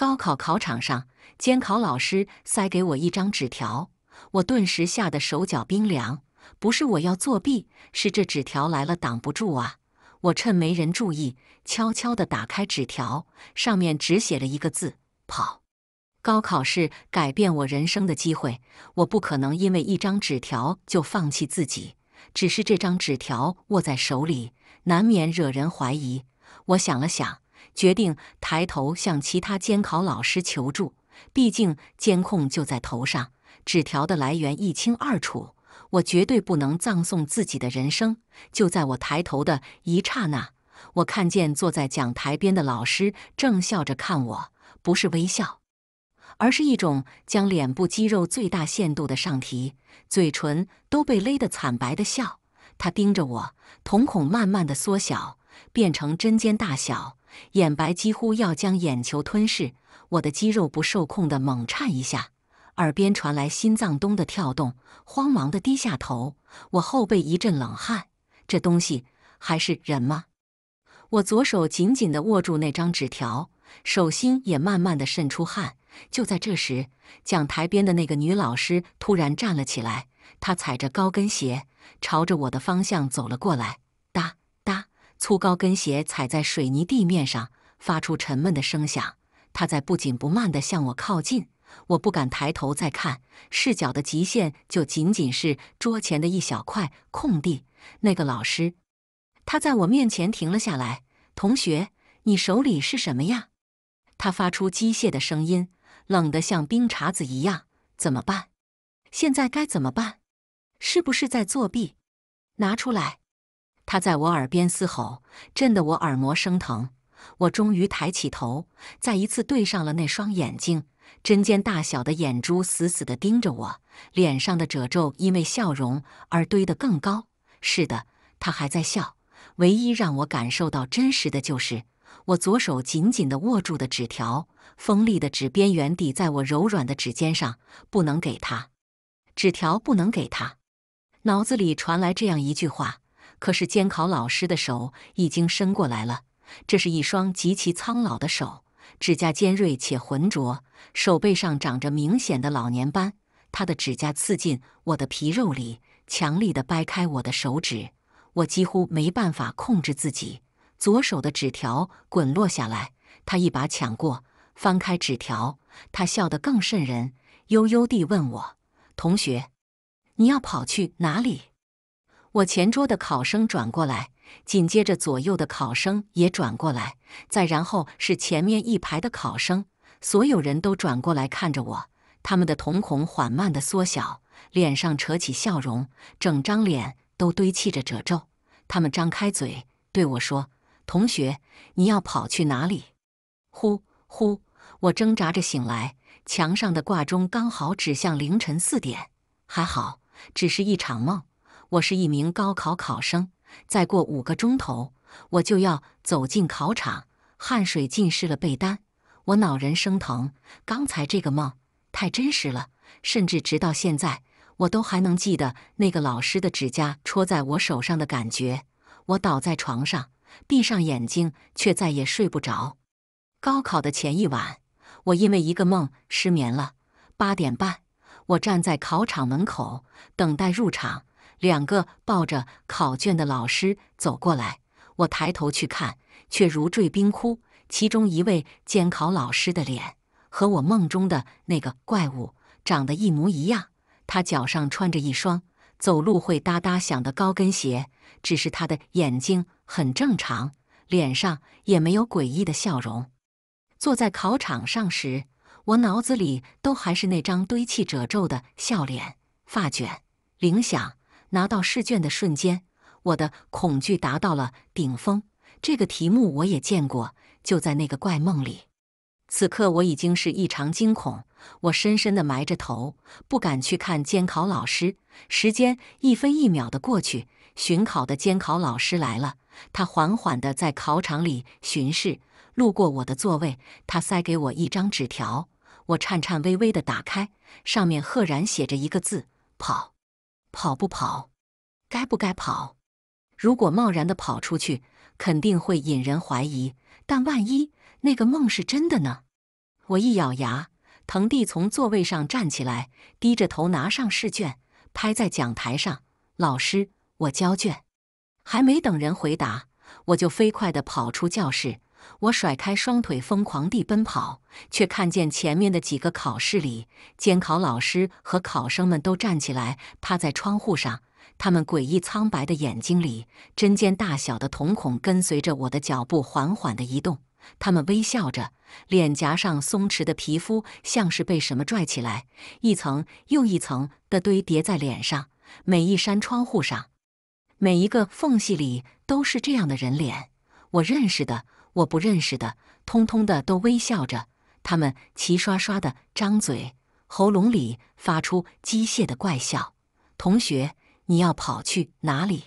高考考场上，监考老师塞给我一张纸条，我顿时吓得手脚冰凉。不是我要作弊，是这纸条来了挡不住啊！我趁没人注意，悄悄地打开纸条，上面只写了一个字：跑。高考是改变我人生的机会，我不可能因为一张纸条就放弃自己。只是这张纸条握在手里，难免惹人怀疑。我想了想。决定抬头向其他监考老师求助，毕竟监控就在头上，纸条的来源一清二楚。我绝对不能葬送自己的人生。就在我抬头的一刹那，我看见坐在讲台边的老师正笑着看我，不是微笑，而是一种将脸部肌肉最大限度的上提，嘴唇都被勒得惨白的笑。他盯着我，瞳孔慢慢的缩小，变成针尖大小。眼白几乎要将眼球吞噬，我的肌肉不受控的猛颤一下，耳边传来心脏咚的跳动，慌忙的低下头，我后背一阵冷汗，这东西还是人吗？我左手紧紧的握住那张纸条，手心也慢慢的渗出汗。就在这时，讲台边的那个女老师突然站了起来，她踩着高跟鞋，朝着我的方向走了过来。粗高跟鞋踩在水泥地面上，发出沉闷的声响。他在不紧不慢地向我靠近，我不敢抬头再看。视角的极限就仅仅是桌前的一小块空地。那个老师，他在我面前停了下来。同学，你手里是什么呀？他发出机械的声音，冷得像冰碴子一样。怎么办？现在该怎么办？是不是在作弊？拿出来。他在我耳边嘶吼，震得我耳膜生疼。我终于抬起头，再一次对上了那双眼睛，针尖大小的眼珠死死地盯着我，脸上的褶皱因为笑容而堆得更高。是的，他还在笑。唯一让我感受到真实的就是，我左手紧紧地握住的纸条，锋利的纸边缘抵在我柔软的指尖上。不能给他，纸条不能给他。脑子里传来这样一句话。可是监考老师的手已经伸过来了，这是一双极其苍老的手，指甲尖锐且浑浊，手背上长着明显的老年斑。他的指甲刺进我的皮肉里，强力的掰开我的手指，我几乎没办法控制自己。左手的纸条滚落下来，他一把抢过，翻开纸条，他笑得更瘆人，悠悠地问我：“同学，你要跑去哪里？”我前桌的考生转过来，紧接着左右的考生也转过来，再然后是前面一排的考生，所有人都转过来看着我。他们的瞳孔缓慢地缩小，脸上扯起笑容，整张脸都堆砌着褶皱。他们张开嘴对我说：“同学，你要跑去哪里？”呼呼！我挣扎着醒来，墙上的挂钟刚好指向凌晨四点，还好，只是一场梦。我是一名高考考生，再过五个钟头，我就要走进考场。汗水浸湿了被单，我脑仁生疼。刚才这个梦太真实了，甚至直到现在，我都还能记得那个老师的指甲戳在我手上的感觉。我倒在床上，闭上眼睛，却再也睡不着。高考的前一晚，我因为一个梦失眠了。八点半，我站在考场门口，等待入场。两个抱着考卷的老师走过来，我抬头去看，却如坠冰窟。其中一位监考老师的脸和我梦中的那个怪物长得一模一样。他脚上穿着一双走路会哒哒响的高跟鞋，只是他的眼睛很正常，脸上也没有诡异的笑容。坐在考场上时，我脑子里都还是那张堆砌褶皱的笑脸、发卷。铃响。拿到试卷的瞬间，我的恐惧达到了顶峰。这个题目我也见过，就在那个怪梦里。此刻我已经是异常惊恐，我深深的埋着头，不敢去看监考老师。时间一分一秒的过去，巡考的监考老师来了，他缓缓的在考场里巡视，路过我的座位，他塞给我一张纸条，我颤颤巍巍的打开，上面赫然写着一个字：跑。跑不跑？该不该跑？如果贸然的跑出去，肯定会引人怀疑。但万一那个梦是真的呢？我一咬牙，腾地从座位上站起来，低着头拿上试卷，拍在讲台上。老师，我交卷。还没等人回答，我就飞快的跑出教室。我甩开双腿，疯狂地奔跑，却看见前面的几个考试里，监考老师和考生们都站起来，趴在窗户上。他们诡异苍白的眼睛里，针尖大小的瞳孔跟随着我的脚步缓缓地移动。他们微笑着，脸颊上松弛的皮肤像是被什么拽起来，一层又一层的堆叠在脸上。每一扇窗户上，每一个缝隙里，都是这样的人脸，我认识的。我不认识的，通通的都微笑着，他们齐刷刷的张嘴，喉咙里发出机械的怪笑。同学，你要跑去哪里？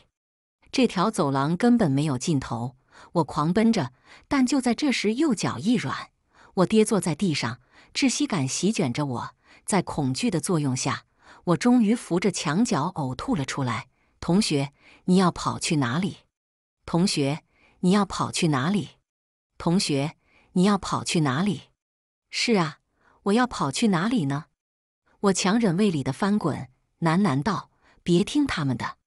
这条走廊根本没有尽头。我狂奔着，但就在这时，右脚一软，我跌坐在地上，窒息感席卷着我。在恐惧的作用下，我终于扶着墙角呕吐了出来。同学，你要跑去哪里？同学，你要跑去哪里？同学，你要跑去哪里？是啊，我要跑去哪里呢？我强忍胃里的翻滚，喃喃道：“别听他们的。”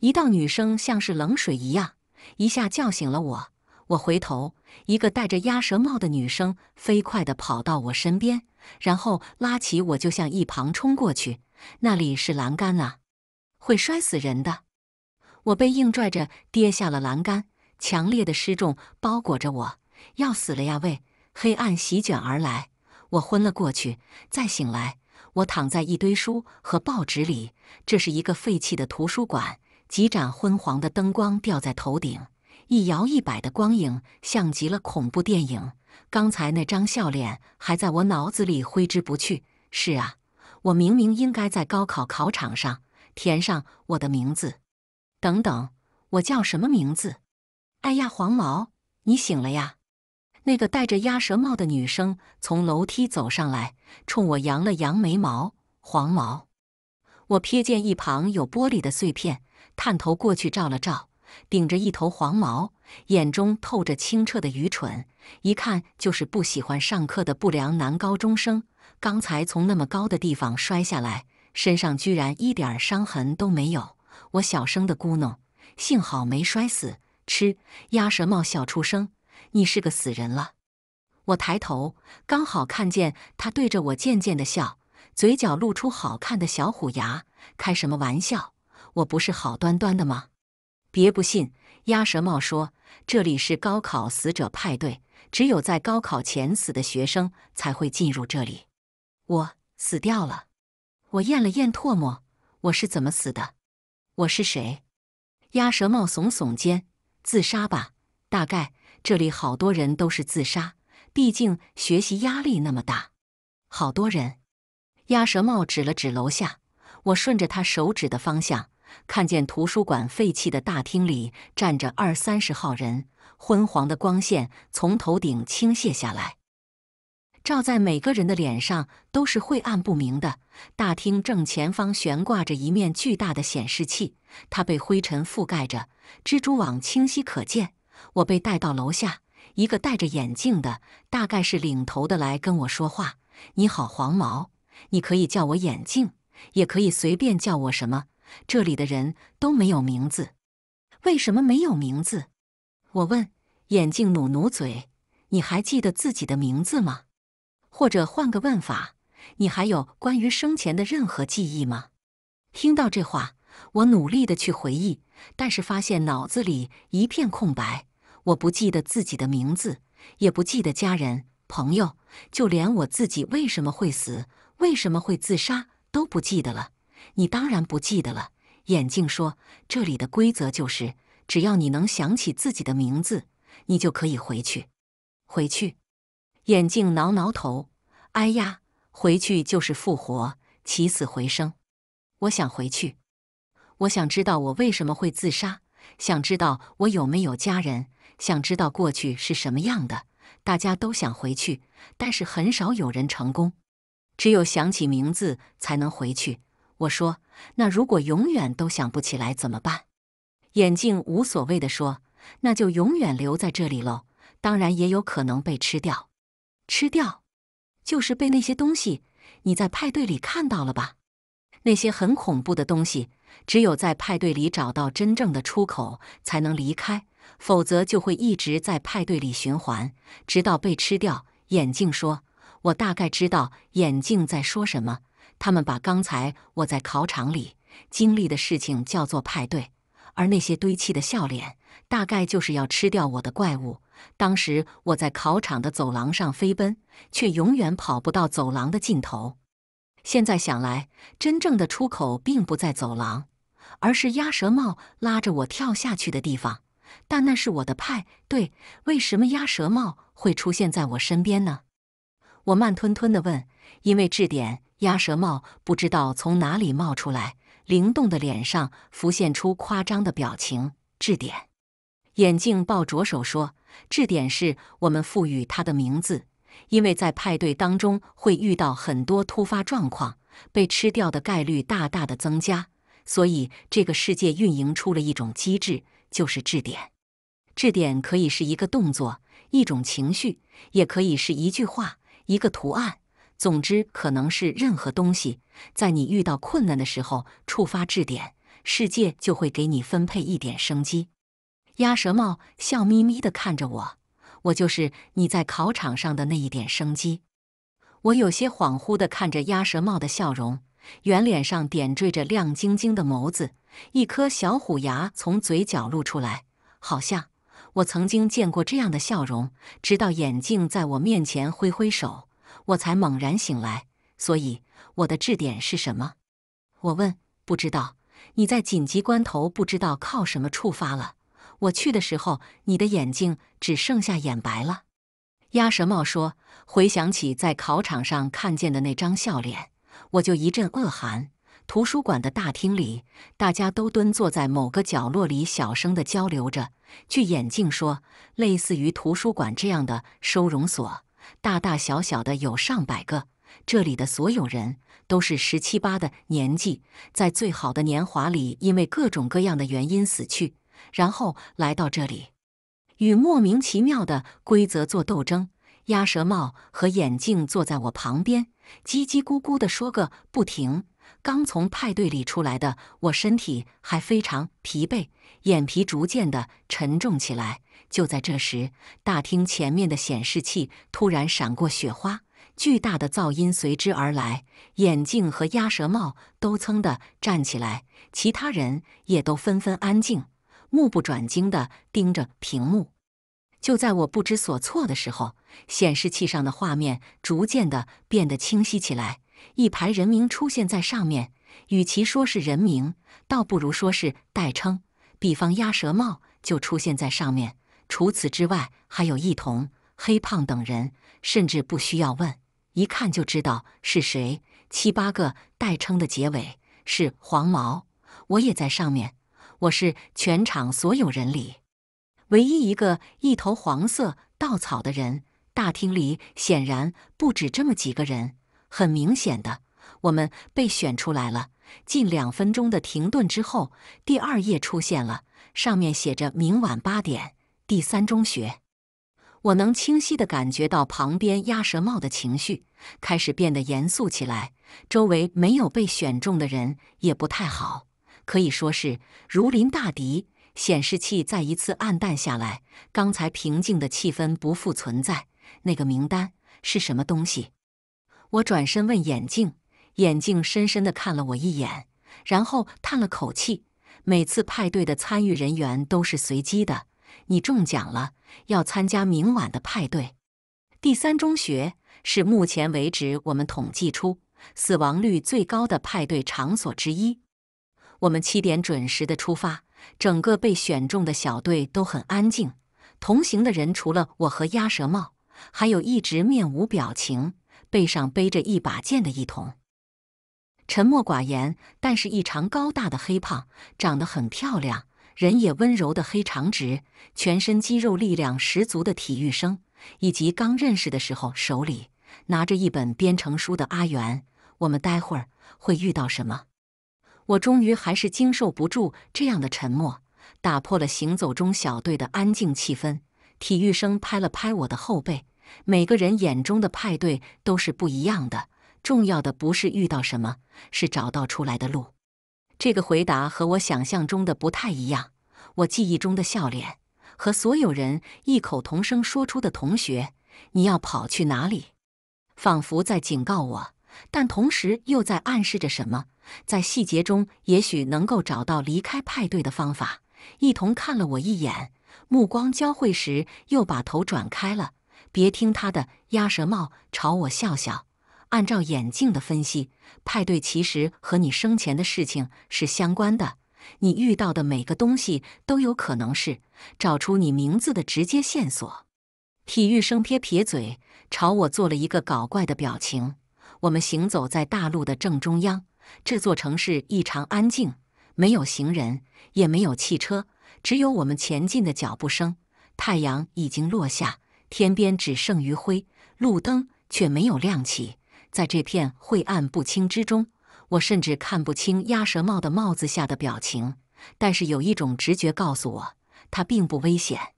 一道女声像是冷水一样，一下叫醒了我。我回头，一个戴着鸭舌帽的女生飞快地跑到我身边，然后拉起我就向一旁冲过去。那里是栏杆啊，会摔死人的！我被硬拽着跌下了栏杆，强烈的失重包裹着我。要死了呀！喂，黑暗席卷而来，我昏了过去。再醒来，我躺在一堆书和报纸里。这是一个废弃的图书馆，几盏昏黄的灯光吊在头顶，一摇一摆的光影像极了恐怖电影。刚才那张笑脸还在我脑子里挥之不去。是啊，我明明应该在高考考场上填上我的名字。等等，我叫什么名字？哎呀，黄毛，你醒了呀！那个戴着鸭舌帽的女生从楼梯走上来，冲我扬了扬眉毛。黄毛，我瞥见一旁有玻璃的碎片，探头过去照了照，顶着一头黄毛，眼中透着清澈的愚蠢，一看就是不喜欢上课的不良男高中生。刚才从那么高的地方摔下来，身上居然一点伤痕都没有，我小声的咕哝：“幸好没摔死。”吃鸭舌帽小畜生。你是个死人了！我抬头，刚好看见他对着我渐渐的笑，嘴角露出好看的小虎牙。开什么玩笑！我不是好端端的吗？别不信！鸭舌帽说：“这里是高考死者派对，只有在高考前死的学生才会进入这里。”我死掉了。我咽了咽唾沫。我是怎么死的？我是谁？鸭舌帽耸耸肩：“自杀吧，大概。”这里好多人都是自杀，毕竟学习压力那么大。好多人，鸭舌帽指了指楼下，我顺着他手指的方向，看见图书馆废弃的大厅里站着二三十号人，昏黄的光线从头顶倾泻下来，照在每个人的脸上都是晦暗不明的。大厅正前方悬挂着一面巨大的显示器，它被灰尘覆盖着，蜘蛛网清晰可见。我被带到楼下，一个戴着眼镜的，大概是领头的，来跟我说话。你好，黄毛，你可以叫我眼镜，也可以随便叫我什么。这里的人都没有名字。为什么没有名字？我问。眼镜努努嘴。你还记得自己的名字吗？或者换个问法，你还有关于生前的任何记忆吗？听到这话，我努力的去回忆，但是发现脑子里一片空白。我不记得自己的名字，也不记得家人、朋友，就连我自己为什么会死、为什么会自杀都不记得了。你当然不记得了。眼镜说：“这里的规则就是，只要你能想起自己的名字，你就可以回去。回去。”眼镜挠挠头：“哎呀，回去就是复活、起死回生。我想回去，我想知道我为什么会自杀，想知道我有没有家人。”想知道过去是什么样的，大家都想回去，但是很少有人成功。只有想起名字才能回去。我说：“那如果永远都想不起来怎么办？”眼镜无所谓的说：“那就永远留在这里喽。当然也有可能被吃掉。吃掉，就是被那些东西。你在派对里看到了吧？那些很恐怖的东西。只有在派对里找到真正的出口，才能离开。”否则就会一直在派对里循环，直到被吃掉。眼镜说：“我大概知道眼镜在说什么。他们把刚才我在考场里经历的事情叫做派对，而那些堆砌的笑脸，大概就是要吃掉我的怪物。当时我在考场的走廊上飞奔，却永远跑不到走廊的尽头。现在想来，真正的出口并不在走廊，而是鸭舌帽拉着我跳下去的地方。”但那是我的派对，为什么鸭舌帽会出现在我身边呢？我慢吞吞地问。因为质点鸭舌帽不知道从哪里冒出来，灵动的脸上浮现出夸张的表情。质点，眼镜抱着手说：“质点是我们赋予它的名字，因为在派对当中会遇到很多突发状况，被吃掉的概率大大的增加，所以这个世界运营出了一种机制。”就是质点，质点可以是一个动作、一种情绪，也可以是一句话、一个图案，总之可能是任何东西。在你遇到困难的时候，触发质点，世界就会给你分配一点生机。鸭舌帽笑眯眯的看着我，我就是你在考场上的那一点生机。我有些恍惚的看着鸭舌帽的笑容，圆脸上点缀着亮晶晶的眸子。一颗小虎牙从嘴角露出来，好像我曾经见过这样的笑容。直到眼镜在我面前挥挥手，我才猛然醒来。所以，我的质点是什么？我问。不知道。你在紧急关头不知道靠什么触发了？我去的时候，你的眼睛只剩下眼白了。鸭舌帽说：“回想起在考场上看见的那张笑脸，我就一阵恶寒。”图书馆的大厅里，大家都蹲坐在某个角落里，小声的交流着。据眼镜说，类似于图书馆这样的收容所，大大小小的有上百个。这里的所有人都是十七八的年纪，在最好的年华里，因为各种各样的原因死去，然后来到这里，与莫名其妙的规则做斗争。鸭舌帽和眼镜坐在我旁边，叽叽咕咕的说个不停。刚从派对里出来的我，身体还非常疲惫，眼皮逐渐的沉重起来。就在这时，大厅前面的显示器突然闪过雪花，巨大的噪音随之而来，眼镜和鸭舌帽都噌的站起来，其他人也都纷纷安静，目不转睛的盯着屏幕。就在我不知所措的时候，显示器上的画面逐渐的变得清晰起来。一排人名出现在上面，与其说是人名，倒不如说是代称。比方鸭舌帽就出现在上面，除此之外还有异同、黑胖等人，甚至不需要问，一看就知道是谁。七八个代称的结尾是黄毛，我也在上面。我是全场所有人里唯一一个一头黄色稻草的人。大厅里显然不止这么几个人。很明显的，我们被选出来了。近两分钟的停顿之后，第二页出现了，上面写着“明晚八点，第三中学”。我能清晰的感觉到旁边鸭舌帽的情绪开始变得严肃起来。周围没有被选中的人也不太好，可以说是如临大敌。显示器再一次暗淡下来，刚才平静的气氛不复存在。那个名单是什么东西？我转身问眼镜，眼镜深深的看了我一眼，然后叹了口气。每次派对的参与人员都是随机的。你中奖了，要参加明晚的派对。第三中学是目前为止我们统计出死亡率最高的派对场所之一。我们七点准时的出发，整个被选中的小队都很安静。同行的人除了我和鸭舌帽，还有一直面无表情。背上背着一把剑的异瞳，沉默寡言但是异常高大的黑胖，长得很漂亮，人也温柔的黑长直，全身肌肉力量十足的体育生，以及刚认识的时候手里拿着一本编程书的阿元，我们待会儿会遇到什么？我终于还是经受不住这样的沉默，打破了行走中小队的安静气氛。体育生拍了拍我的后背。每个人眼中的派对都是不一样的。重要的不是遇到什么，是找到出来的路。这个回答和我想象中的不太一样。我记忆中的笑脸和所有人异口同声说出的同学，你要跑去哪里？仿佛在警告我，但同时又在暗示着什么。在细节中，也许能够找到离开派对的方法。一同看了我一眼，目光交汇时又把头转开了。别听他的，鸭舌帽朝我笑笑。按照眼镜的分析，派对其实和你生前的事情是相关的。你遇到的每个东西都有可能是找出你名字的直接线索。体育生撇撇嘴，朝我做了一个搞怪的表情。我们行走在大路的正中央，这座城市异常安静，没有行人，也没有汽车，只有我们前进的脚步声。太阳已经落下。天边只剩余晖，路灯却没有亮起。在这片晦暗不清之中，我甚至看不清鸭舌帽的帽子下的表情。但是有一种直觉告诉我，他并不危险。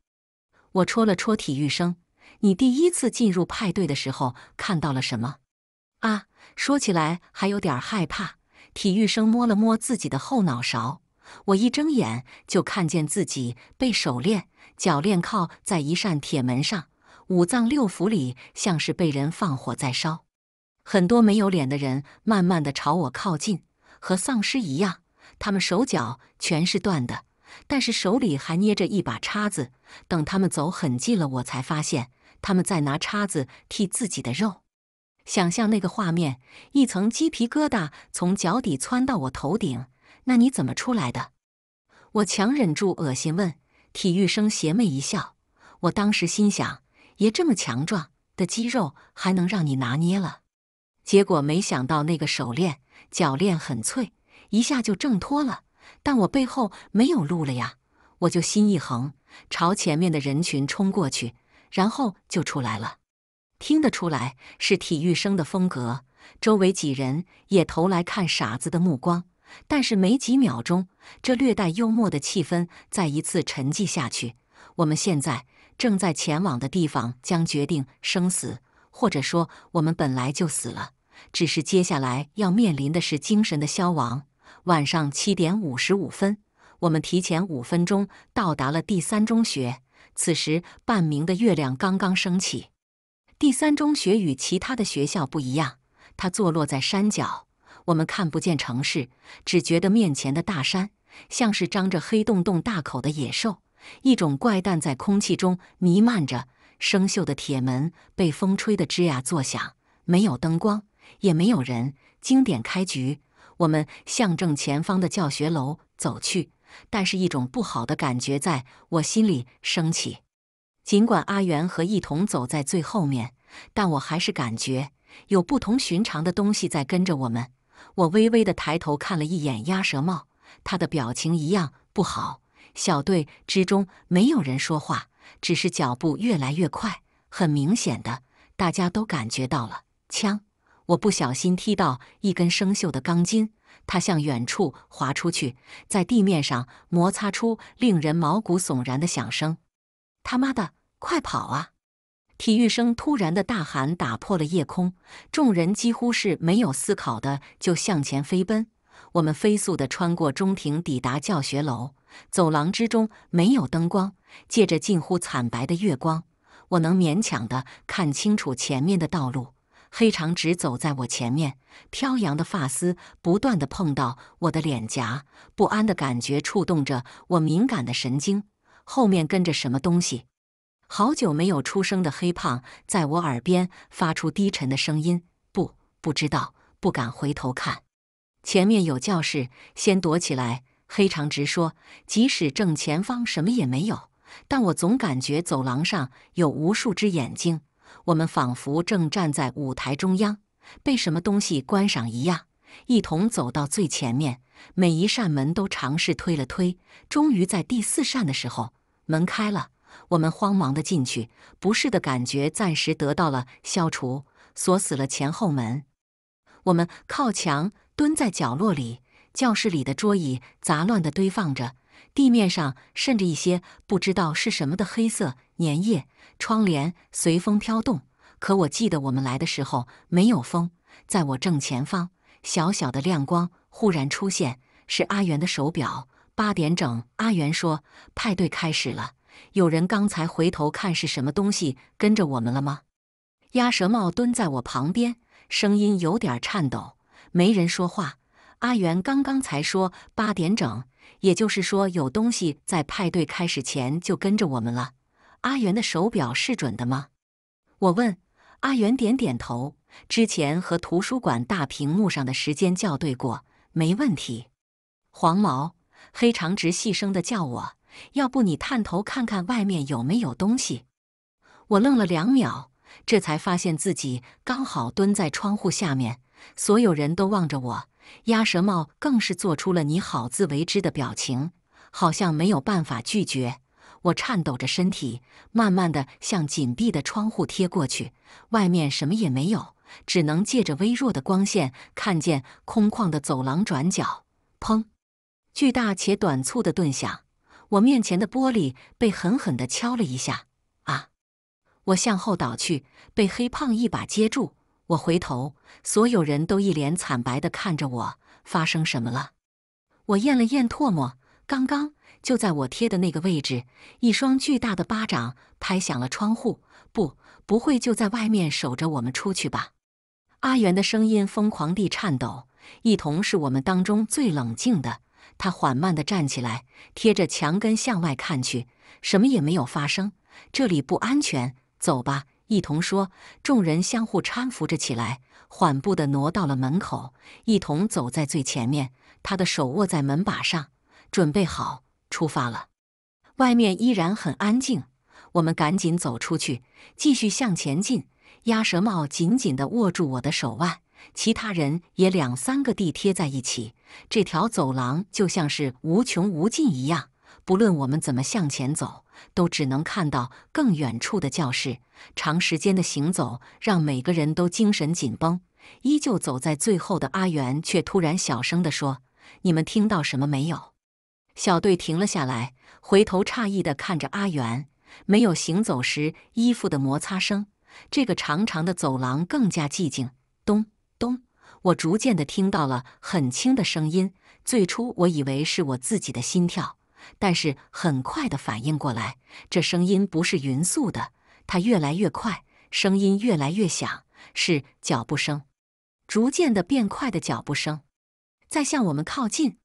我戳了戳体育生：“你第一次进入派对的时候看到了什么？”啊，说起来还有点害怕。体育生摸了摸自己的后脑勺。我一睁眼就看见自己被手链、脚链铐在一扇铁门上。五脏六腑里像是被人放火在烧，很多没有脸的人慢慢的朝我靠近，和丧尸一样，他们手脚全是断的，但是手里还捏着一把叉子。等他们走很近了，我才发现他们在拿叉子剔自己的肉。想象那个画面，一层鸡皮疙瘩从脚底窜到我头顶。那你怎么出来的？我强忍住恶心问。体育生邪魅一笑。我当时心想。爷这么强壮的肌肉还能让你拿捏了？结果没想到那个手链、脚链很脆，一下就挣脱了。但我背后没有路了呀，我就心一横，朝前面的人群冲过去，然后就出来了。听得出来是体育生的风格，周围几人也投来看傻子的目光。但是没几秒钟，这略带幽默的气氛再一次沉寂下去。我们现在。正在前往的地方将决定生死，或者说我们本来就死了，只是接下来要面临的是精神的消亡。晚上七点五十五分，我们提前五分钟到达了第三中学。此时半明的月亮刚刚升起。第三中学与其他的学校不一样，它坐落在山脚，我们看不见城市，只觉得面前的大山像是张着黑洞洞大口的野兽。一种怪诞在空气中弥漫着，生锈的铁门被风吹得吱呀作响。没有灯光，也没有人。经典开局，我们向正前方的教学楼走去，但是一种不好的感觉在我心里升起。尽管阿元和一同走在最后面，但我还是感觉有不同寻常的东西在跟着我们。我微微的抬头看了一眼鸭舌帽，他的表情一样不好。小队之中没有人说话，只是脚步越来越快。很明显的，大家都感觉到了。枪！我不小心踢到一根生锈的钢筋，它向远处滑出去，在地面上摩擦出令人毛骨悚然的响声。他妈的，快跑啊！体育生突然的大喊打破了夜空，众人几乎是没有思考的就向前飞奔。我们飞速的穿过中庭，抵达教学楼。走廊之中没有灯光，借着近乎惨白的月光，我能勉强的看清楚前面的道路。黑长直走在我前面，飘扬的发丝不断的碰到我的脸颊，不安的感觉触动着我敏感的神经。后面跟着什么东西？好久没有出声的黑胖在我耳边发出低沉的声音：“不，不知道，不敢回头看。”前面有教室，先躲起来。黑长直说：“即使正前方什么也没有，但我总感觉走廊上有无数只眼睛。我们仿佛正站在舞台中央，被什么东西观赏一样。一同走到最前面，每一扇门都尝试推了推，终于在第四扇的时候，门开了。我们慌忙的进去，不适的感觉暂时得到了消除。锁死了前后门，我们靠墙蹲在角落里。”教室里的桌椅杂乱地堆放着，地面上渗着一些不知道是什么的黑色粘液。窗帘随风飘动，可我记得我们来的时候没有风。在我正前方，小小的亮光忽然出现，是阿元的手表，八点整。阿元说：“派对开始了。”有人刚才回头看是什么东西跟着我们了吗？鸭舌帽蹲在我旁边，声音有点颤抖。没人说话。阿元刚刚才说八点整，也就是说有东西在派对开始前就跟着我们了。阿元的手表是准的吗？我问。阿元点点头，之前和图书馆大屏幕上的时间校对过，没问题。黄毛，黑长直细声的叫我，要不你探头看看外面有没有东西？我愣了两秒，这才发现自己刚好蹲在窗户下面。所有人都望着我，鸭舌帽更是做出了“你好自为之”的表情，好像没有办法拒绝。我颤抖着身体，慢慢地向紧闭的窗户贴过去。外面什么也没有，只能借着微弱的光线看见空旷的走廊转角。砰！巨大且短促的顿响，我面前的玻璃被狠狠地敲了一下。啊！我向后倒去，被黑胖一把接住。我回头，所有人都一脸惨白地看着我。发生什么了？我咽了咽唾沫。刚刚就在我贴的那个位置，一双巨大的巴掌拍响了窗户。不，不会就在外面守着我们出去吧？阿元的声音疯狂地颤抖。一同是我们当中最冷静的，他缓慢地站起来，贴着墙根向外看去，什么也没有发生。这里不安全，走吧。一同说，众人相互搀扶着起来，缓步的挪到了门口，一同走在最前面。他的手握在门把上，准备好出发了。外面依然很安静，我们赶紧走出去，继续向前进。鸭舌帽紧紧的握住我的手腕，其他人也两三个地贴在一起。这条走廊就像是无穷无尽一样。不论我们怎么向前走，都只能看到更远处的教室。长时间的行走让每个人都精神紧绷，依旧走在最后的阿元却突然小声地说：“你们听到什么没有？”小队停了下来，回头诧异的看着阿元。没有行走时衣服的摩擦声，这个长长的走廊更加寂静。咚咚，我逐渐的听到了很轻的声音。最初我以为是我自己的心跳。但是很快的反应过来，这声音不是匀速的，它越来越快，声音越来越响，是脚步声，逐渐的变快的脚步声，在向我们靠近。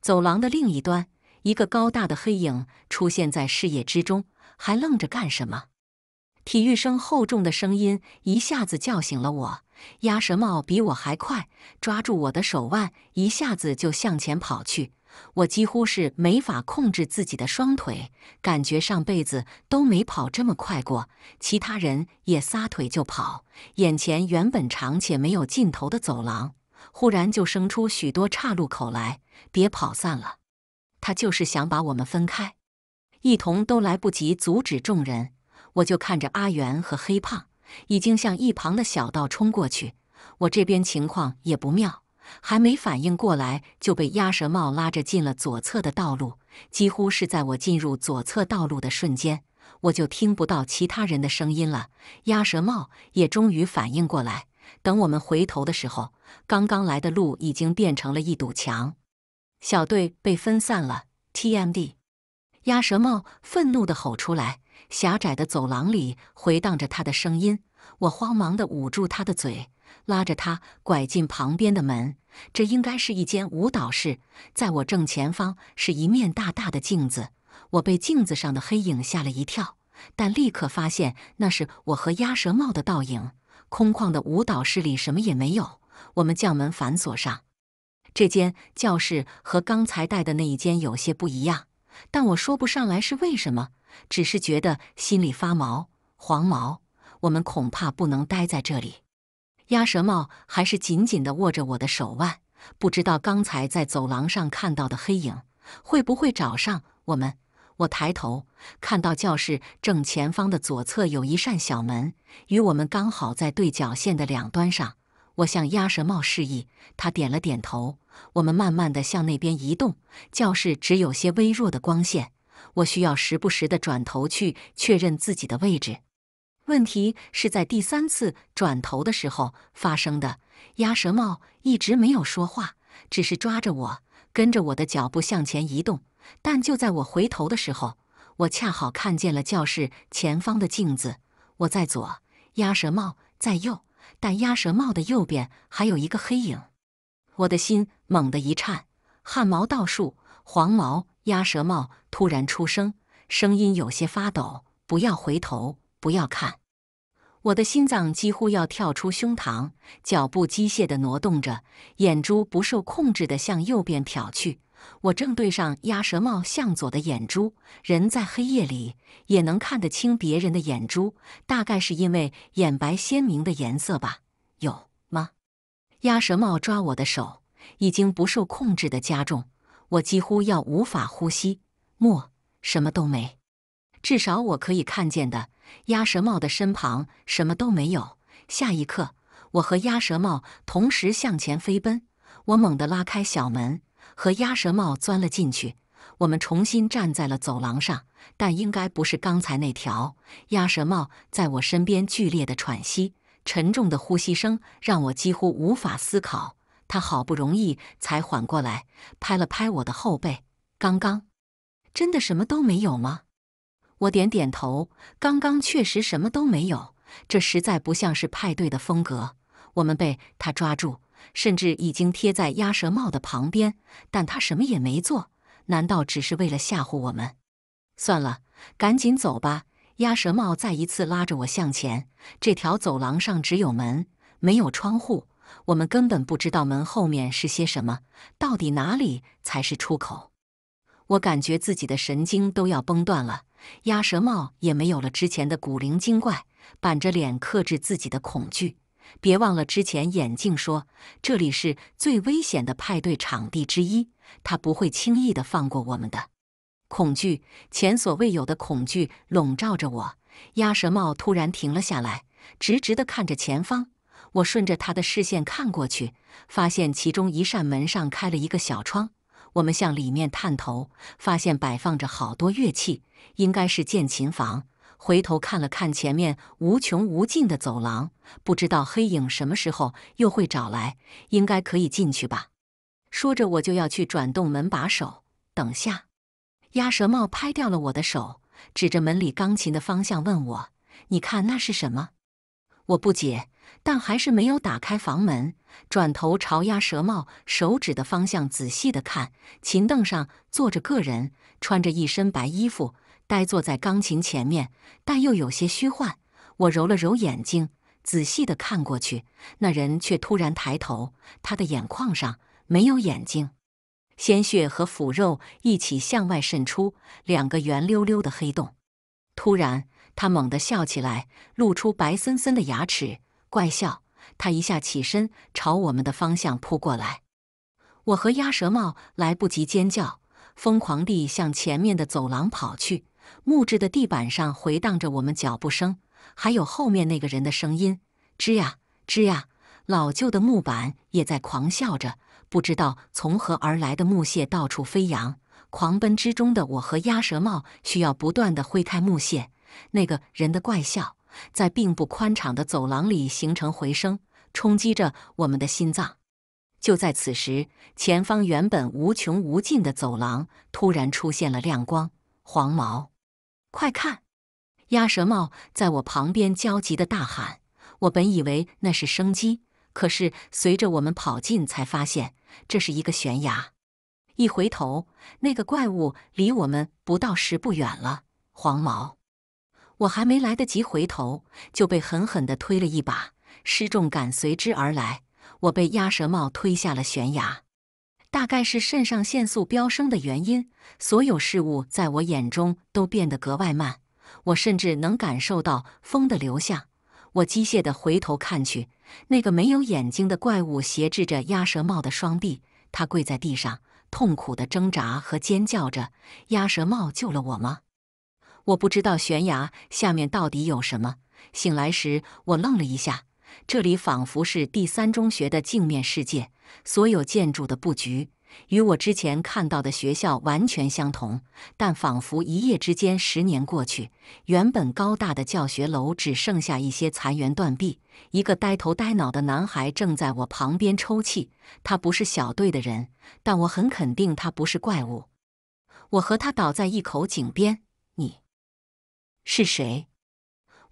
走廊的另一端，一个高大的黑影出现在视野之中，还愣着干什么？体育生厚重的声音一下子叫醒了我，鸭舌帽比我还快，抓住我的手腕，一下子就向前跑去。我几乎是没法控制自己的双腿，感觉上辈子都没跑这么快过。其他人也撒腿就跑，眼前原本长且没有尽头的走廊，忽然就生出许多岔路口来。别跑散了，他就是想把我们分开。一同都来不及阻止众人，我就看着阿元和黑胖已经向一旁的小道冲过去。我这边情况也不妙。还没反应过来，就被鸭舌帽拉着进了左侧的道路。几乎是在我进入左侧道路的瞬间，我就听不到其他人的声音了。鸭舌帽也终于反应过来。等我们回头的时候，刚刚来的路已经变成了一堵墙。小队被分散了。TMD！鸭舌帽愤怒地吼出来，狭窄的走廊里回荡着他的声音。我慌忙地捂住他的嘴，拉着他拐进旁边的门。这应该是一间舞蹈室，在我正前方是一面大大的镜子。我被镜子上的黑影吓了一跳，但立刻发现那是我和鸭舌帽的倒影。空旷的舞蹈室里什么也没有。我们将门反锁上。这间教室和刚才带的那一间有些不一样，但我说不上来是为什么，只是觉得心里发毛、黄毛。我们恐怕不能待在这里。鸭舌帽还是紧紧地握着我的手腕，不知道刚才在走廊上看到的黑影会不会找上我们。我抬头看到教室正前方的左侧有一扇小门，与我们刚好在对角线的两端上。我向鸭舌帽示意，他点了点头。我们慢慢地向那边移动。教室只有些微弱的光线，我需要时不时地转头去确认自己的位置。问题是在第三次转头的时候发生的。鸭舌帽一直没有说话，只是抓着我，跟着我的脚步向前移动。但就在我回头的时候，我恰好看见了教室前方的镜子。我在左，鸭舌帽在右，但鸭舌帽的右边还有一个黑影。我的心猛地一颤，汗毛倒竖。黄毛鸭舌帽突然出声，声音有些发抖：“不要回头，不要看。”我的心脏几乎要跳出胸膛，脚步机械地挪动着，眼珠不受控制地向右边瞟去。我正对上鸭舌帽向左的眼珠，人在黑夜里也能看得清别人的眼珠，大概是因为眼白鲜明的颜色吧？有吗？鸭舌帽抓我的手已经不受控制的加重，我几乎要无法呼吸。莫，什么都没，至少我可以看见的。鸭舌帽的身旁什么都没有。下一刻，我和鸭舌帽同时向前飞奔。我猛地拉开小门，和鸭舌帽钻了进去。我们重新站在了走廊上，但应该不是刚才那条。鸭舌帽在我身边剧烈的喘息，沉重的呼吸声让我几乎无法思考。他好不容易才缓过来，拍了拍我的后背：“刚刚，真的什么都没有吗？”我点点头，刚刚确实什么都没有。这实在不像是派对的风格。我们被他抓住，甚至已经贴在鸭舌帽的旁边，但他什么也没做。难道只是为了吓唬我们？算了，赶紧走吧。鸭舌帽再一次拉着我向前。这条走廊上只有门，没有窗户，我们根本不知道门后面是些什么。到底哪里才是出口？我感觉自己的神经都要崩断了。鸭舌帽也没有了之前的古灵精怪，板着脸克制自己的恐惧。别忘了之前眼镜说这里是最危险的派对场地之一，他不会轻易的放过我们的。恐惧，前所未有的恐惧笼罩着我。鸭舌帽突然停了下来，直直地看着前方。我顺着他的视线看过去，发现其中一扇门上开了一个小窗。我们向里面探头，发现摆放着好多乐器，应该是建琴房。回头看了看前面无穷无尽的走廊，不知道黑影什么时候又会找来，应该可以进去吧。说着，我就要去转动门把手。等下，鸭舌帽拍掉了我的手，指着门里钢琴的方向问我：“你看那是什么？”我不解。但还是没有打开房门，转头朝鸭舌帽手指的方向仔细的看。琴凳上坐着个人，穿着一身白衣服，呆坐在钢琴前面，但又有些虚幻。我揉了揉眼睛，仔细的看过去，那人却突然抬头，他的眼眶上没有眼睛，鲜血和腐肉一起向外渗出，两个圆溜溜的黑洞。突然，他猛地笑起来，露出白森森的牙齿。怪笑！他一下起身，朝我们的方向扑过来。我和鸭舌帽来不及尖叫，疯狂地向前面的走廊跑去。木质的地板上回荡着我们脚步声，还有后面那个人的声音：“吱呀，吱呀！”老旧的木板也在狂笑着。不知道从何而来的木屑到处飞扬。狂奔之中的我和鸭舌帽需要不断地挥开木屑。那个人的怪笑。在并不宽敞的走廊里形成回声，冲击着我们的心脏。就在此时，前方原本无穷无尽的走廊突然出现了亮光。黄毛，快看！鸭舌帽在我旁边焦急的大喊。我本以为那是生机，可是随着我们跑近，才发现这是一个悬崖。一回头，那个怪物离我们不到十步远了。黄毛。我还没来得及回头，就被狠狠地推了一把，失重感随之而来，我被鸭舌帽推下了悬崖。大概是肾上腺素飙升的原因，所有事物在我眼中都变得格外慢。我甚至能感受到风的流向。我机械地回头看去，那个没有眼睛的怪物挟制着鸭舌帽的双臂，他跪在地上，痛苦地挣扎和尖叫着。鸭舌帽救了我吗？我不知道悬崖下面到底有什么。醒来时，我愣了一下，这里仿佛是第三中学的镜面世界，所有建筑的布局与我之前看到的学校完全相同，但仿佛一夜之间，十年过去，原本高大的教学楼只剩下一些残垣断壁。一个呆头呆脑的男孩正在我旁边抽泣。他不是小队的人，但我很肯定他不是怪物。我和他倒在一口井边。是谁？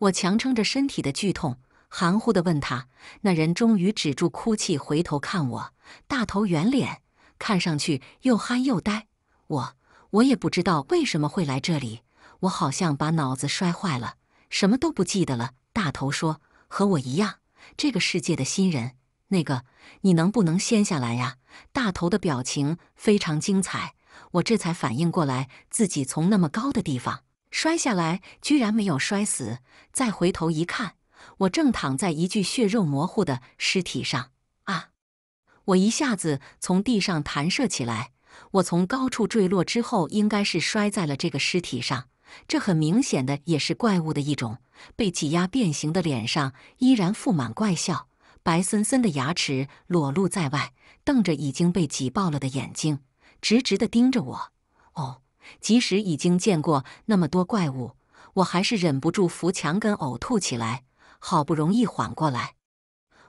我强撑着身体的剧痛，含糊的问他。那人终于止住哭泣，回头看我。大头圆脸，看上去又憨又呆。我我也不知道为什么会来这里，我好像把脑子摔坏了，什么都不记得了。大头说：“和我一样，这个世界的新人。”那个，你能不能先下来呀？大头的表情非常精彩。我这才反应过来，自己从那么高的地方。摔下来居然没有摔死，再回头一看，我正躺在一具血肉模糊的尸体上啊！我一下子从地上弹射起来。我从高处坠落之后，应该是摔在了这个尸体上。这很明显的也是怪物的一种。被挤压变形的脸上依然覆满怪笑，白森森的牙齿裸露在外，瞪着已经被挤爆了的眼睛，直直地盯着我。哦。即使已经见过那么多怪物，我还是忍不住扶墙根呕吐起来。好不容易缓过来，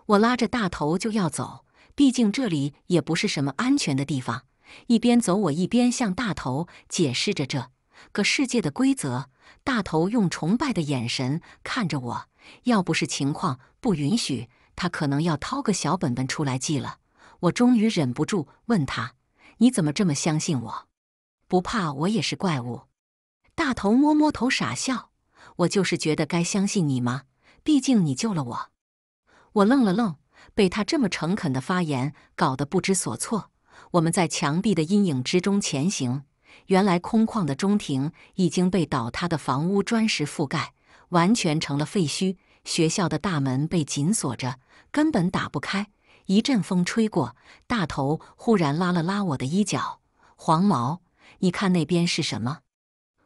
我拉着大头就要走，毕竟这里也不是什么安全的地方。一边走，我一边向大头解释着这个世界的规则。大头用崇拜的眼神看着我，要不是情况不允许，他可能要掏个小本本出来记了。我终于忍不住问他：“你怎么这么相信我？”不怕，我也是怪物。大头摸摸头，傻笑。我就是觉得该相信你吗？毕竟你救了我。我愣了愣，被他这么诚恳的发言搞得不知所措。我们在墙壁的阴影之中前行，原来空旷的中庭已经被倒塌的房屋砖石覆盖，完全成了废墟。学校的大门被紧锁着，根本打不开。一阵风吹过，大头忽然拉了拉我的衣角，黄毛。你看那边是什么？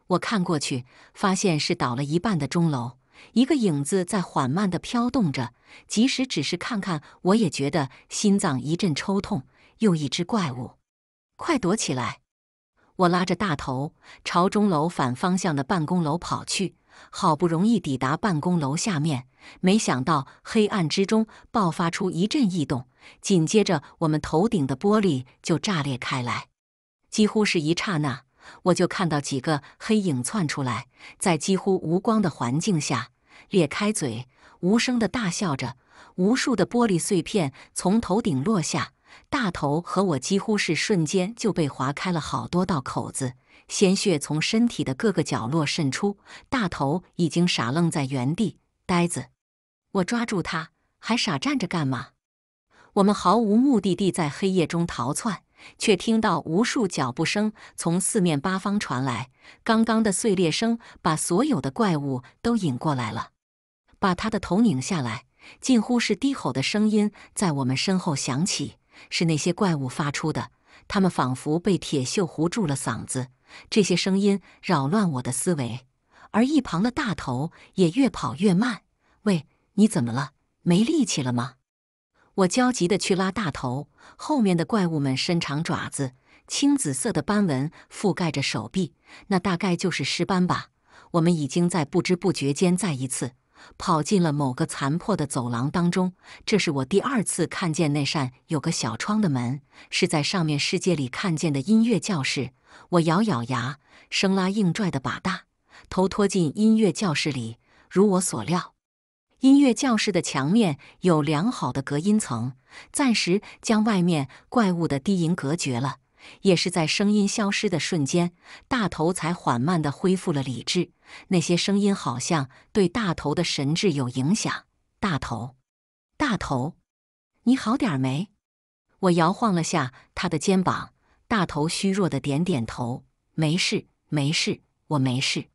我看过去，发现是倒了一半的钟楼，一个影子在缓慢的飘动着。即使只是看看，我也觉得心脏一阵抽痛。又一只怪物，快躲起来！我拉着大头朝钟楼反方向的办公楼跑去。好不容易抵达办公楼下面，没想到黑暗之中爆发出一阵异动，紧接着我们头顶的玻璃就炸裂开来。几乎是一刹那，我就看到几个黑影窜出来，在几乎无光的环境下，裂开嘴无声的大笑着。无数的玻璃碎片从头顶落下，大头和我几乎是瞬间就被划开了好多道口子，鲜血从身体的各个角落渗出。大头已经傻愣在原地，呆子，我抓住他，还傻站着干嘛？我们毫无目的地在黑夜中逃窜。却听到无数脚步声从四面八方传来，刚刚的碎裂声把所有的怪物都引过来了。把他的头拧下来，近乎是低吼的声音在我们身后响起，是那些怪物发出的。他们仿佛被铁锈糊住了嗓子，这些声音扰乱我的思维。而一旁的大头也越跑越慢。喂，你怎么了？没力气了吗？我焦急地去拉大头，后面的怪物们伸长爪子，青紫色的斑纹覆盖着手臂，那大概就是尸斑吧。我们已经在不知不觉间再一次跑进了某个残破的走廊当中。这是我第二次看见那扇有个小窗的门，是在上面世界里看见的音乐教室。我咬咬牙，生拉硬拽地把大头拖进音乐教室里。如我所料。音乐教室的墙面有良好的隔音层，暂时将外面怪物的低吟隔绝了。也是在声音消失的瞬间，大头才缓慢的恢复了理智。那些声音好像对大头的神智有影响。大头，大头，你好点没？我摇晃了下他的肩膀。大头虚弱的点点头：“没事，没事，我没事。”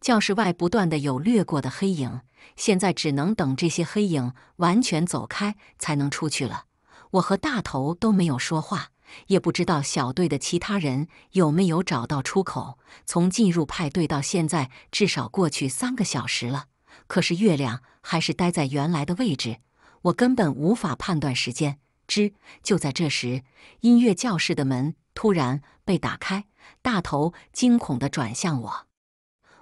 教室外不断的有掠过的黑影。现在只能等这些黑影完全走开才能出去了。我和大头都没有说话，也不知道小队的其他人有没有找到出口。从进入派对到现在，至少过去三个小时了，可是月亮还是待在原来的位置，我根本无法判断时间。之就在这时，音乐教室的门突然被打开，大头惊恐地转向我，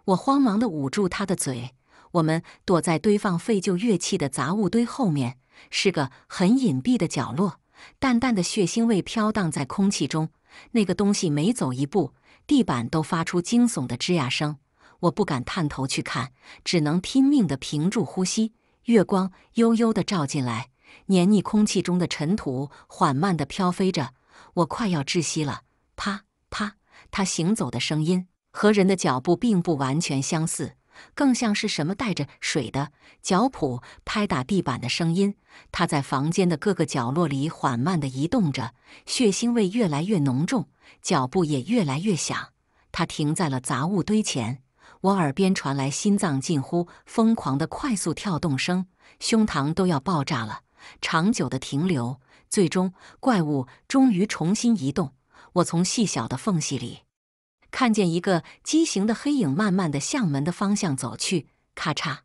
我慌忙地捂住他的嘴。我们躲在堆放废旧乐器的杂物堆后面，是个很隐蔽的角落。淡淡的血腥味飘荡在空气中。那个东西每走一步，地板都发出惊悚的吱呀声。我不敢探头去看，只能拼命的屏住呼吸。月光悠悠的照进来，黏腻空气中的尘土缓慢的飘飞着，我快要窒息了。啪啪，它行走的声音和人的脚步并不完全相似。更像是什么带着水的脚蹼拍打地板的声音。他在房间的各个角落里缓慢地移动着，血腥味越来越浓重，脚步也越来越响。他停在了杂物堆前，我耳边传来心脏近乎疯狂的快速跳动声，胸膛都要爆炸了。长久的停留，最终怪物终于重新移动。我从细小的缝隙里。看见一个畸形的黑影，慢慢的向门的方向走去。咔嚓，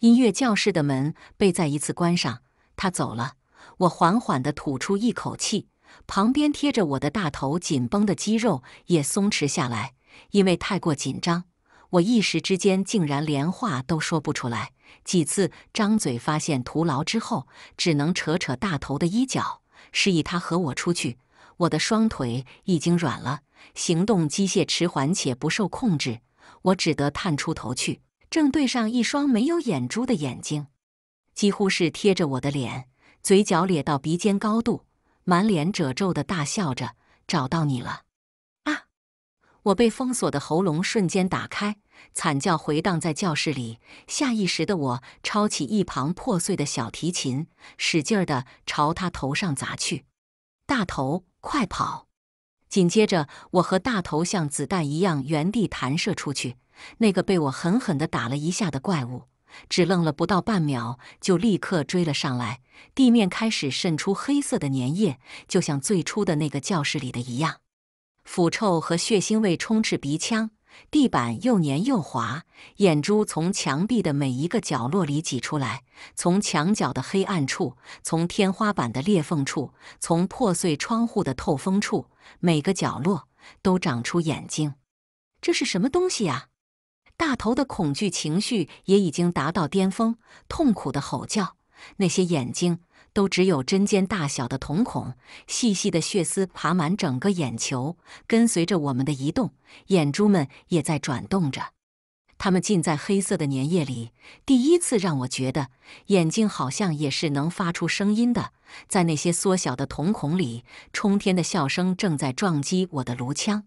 音乐教室的门被再一次关上。他走了，我缓缓的吐出一口气，旁边贴着我的大头，紧绷的肌肉也松弛下来。因为太过紧张，我一时之间竟然连话都说不出来。几次张嘴发现徒劳之后，只能扯扯大头的衣角，示意他和我出去。我的双腿已经软了。行动机械迟缓且不受控制，我只得探出头去，正对上一双没有眼珠的眼睛，几乎是贴着我的脸，嘴角咧到鼻尖高度，满脸褶皱的大笑着：“找到你了！”啊！我被封锁的喉咙瞬间打开，惨叫回荡在教室里。下意识的我抄起一旁破碎的小提琴，使劲儿的朝他头上砸去：“大头，快跑！”紧接着，我和大头像子弹一样原地弹射出去。那个被我狠狠地打了一下的怪物，只愣了不到半秒，就立刻追了上来。地面开始渗出黑色的粘液，就像最初的那个教室里的一样，腐臭和血腥味充斥鼻腔。地板又黏又滑，眼珠从墙壁的每一个角落里挤出来，从墙角的黑暗处，从天花板的裂缝处，从破碎窗户的透风处，每个角落都长出眼睛。这是什么东西呀？大头的恐惧情绪也已经达到巅峰，痛苦的吼叫。那些眼睛。都只有针尖大小的瞳孔，细细的血丝爬满整个眼球，跟随着我们的移动，眼珠们也在转动着。它们浸在黑色的粘液里，第一次让我觉得眼睛好像也是能发出声音的。在那些缩小的瞳孔里，冲天的笑声正在撞击我的颅腔。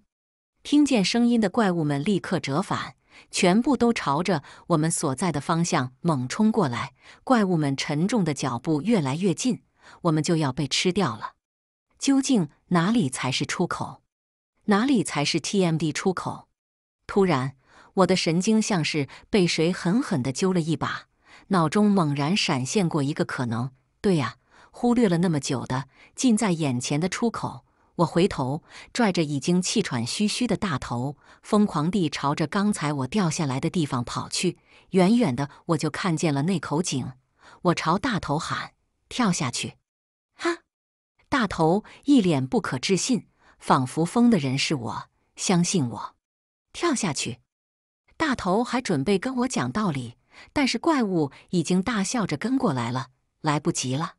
听见声音的怪物们立刻折返。全部都朝着我们所在的方向猛冲过来，怪物们沉重的脚步越来越近，我们就要被吃掉了。究竟哪里才是出口？哪里才是 TMD 出口？突然，我的神经像是被谁狠狠地揪了一把，脑中猛然闪现过一个可能：对呀，忽略了那么久的近在眼前的出口。我回头拽着已经气喘吁吁的大头，疯狂地朝着刚才我掉下来的地方跑去。远远的我就看见了那口井，我朝大头喊：“跳下去！”哈！大头一脸不可置信，仿佛疯的人是我。相信我，跳下去！大头还准备跟我讲道理，但是怪物已经大笑着跟过来了，来不及了！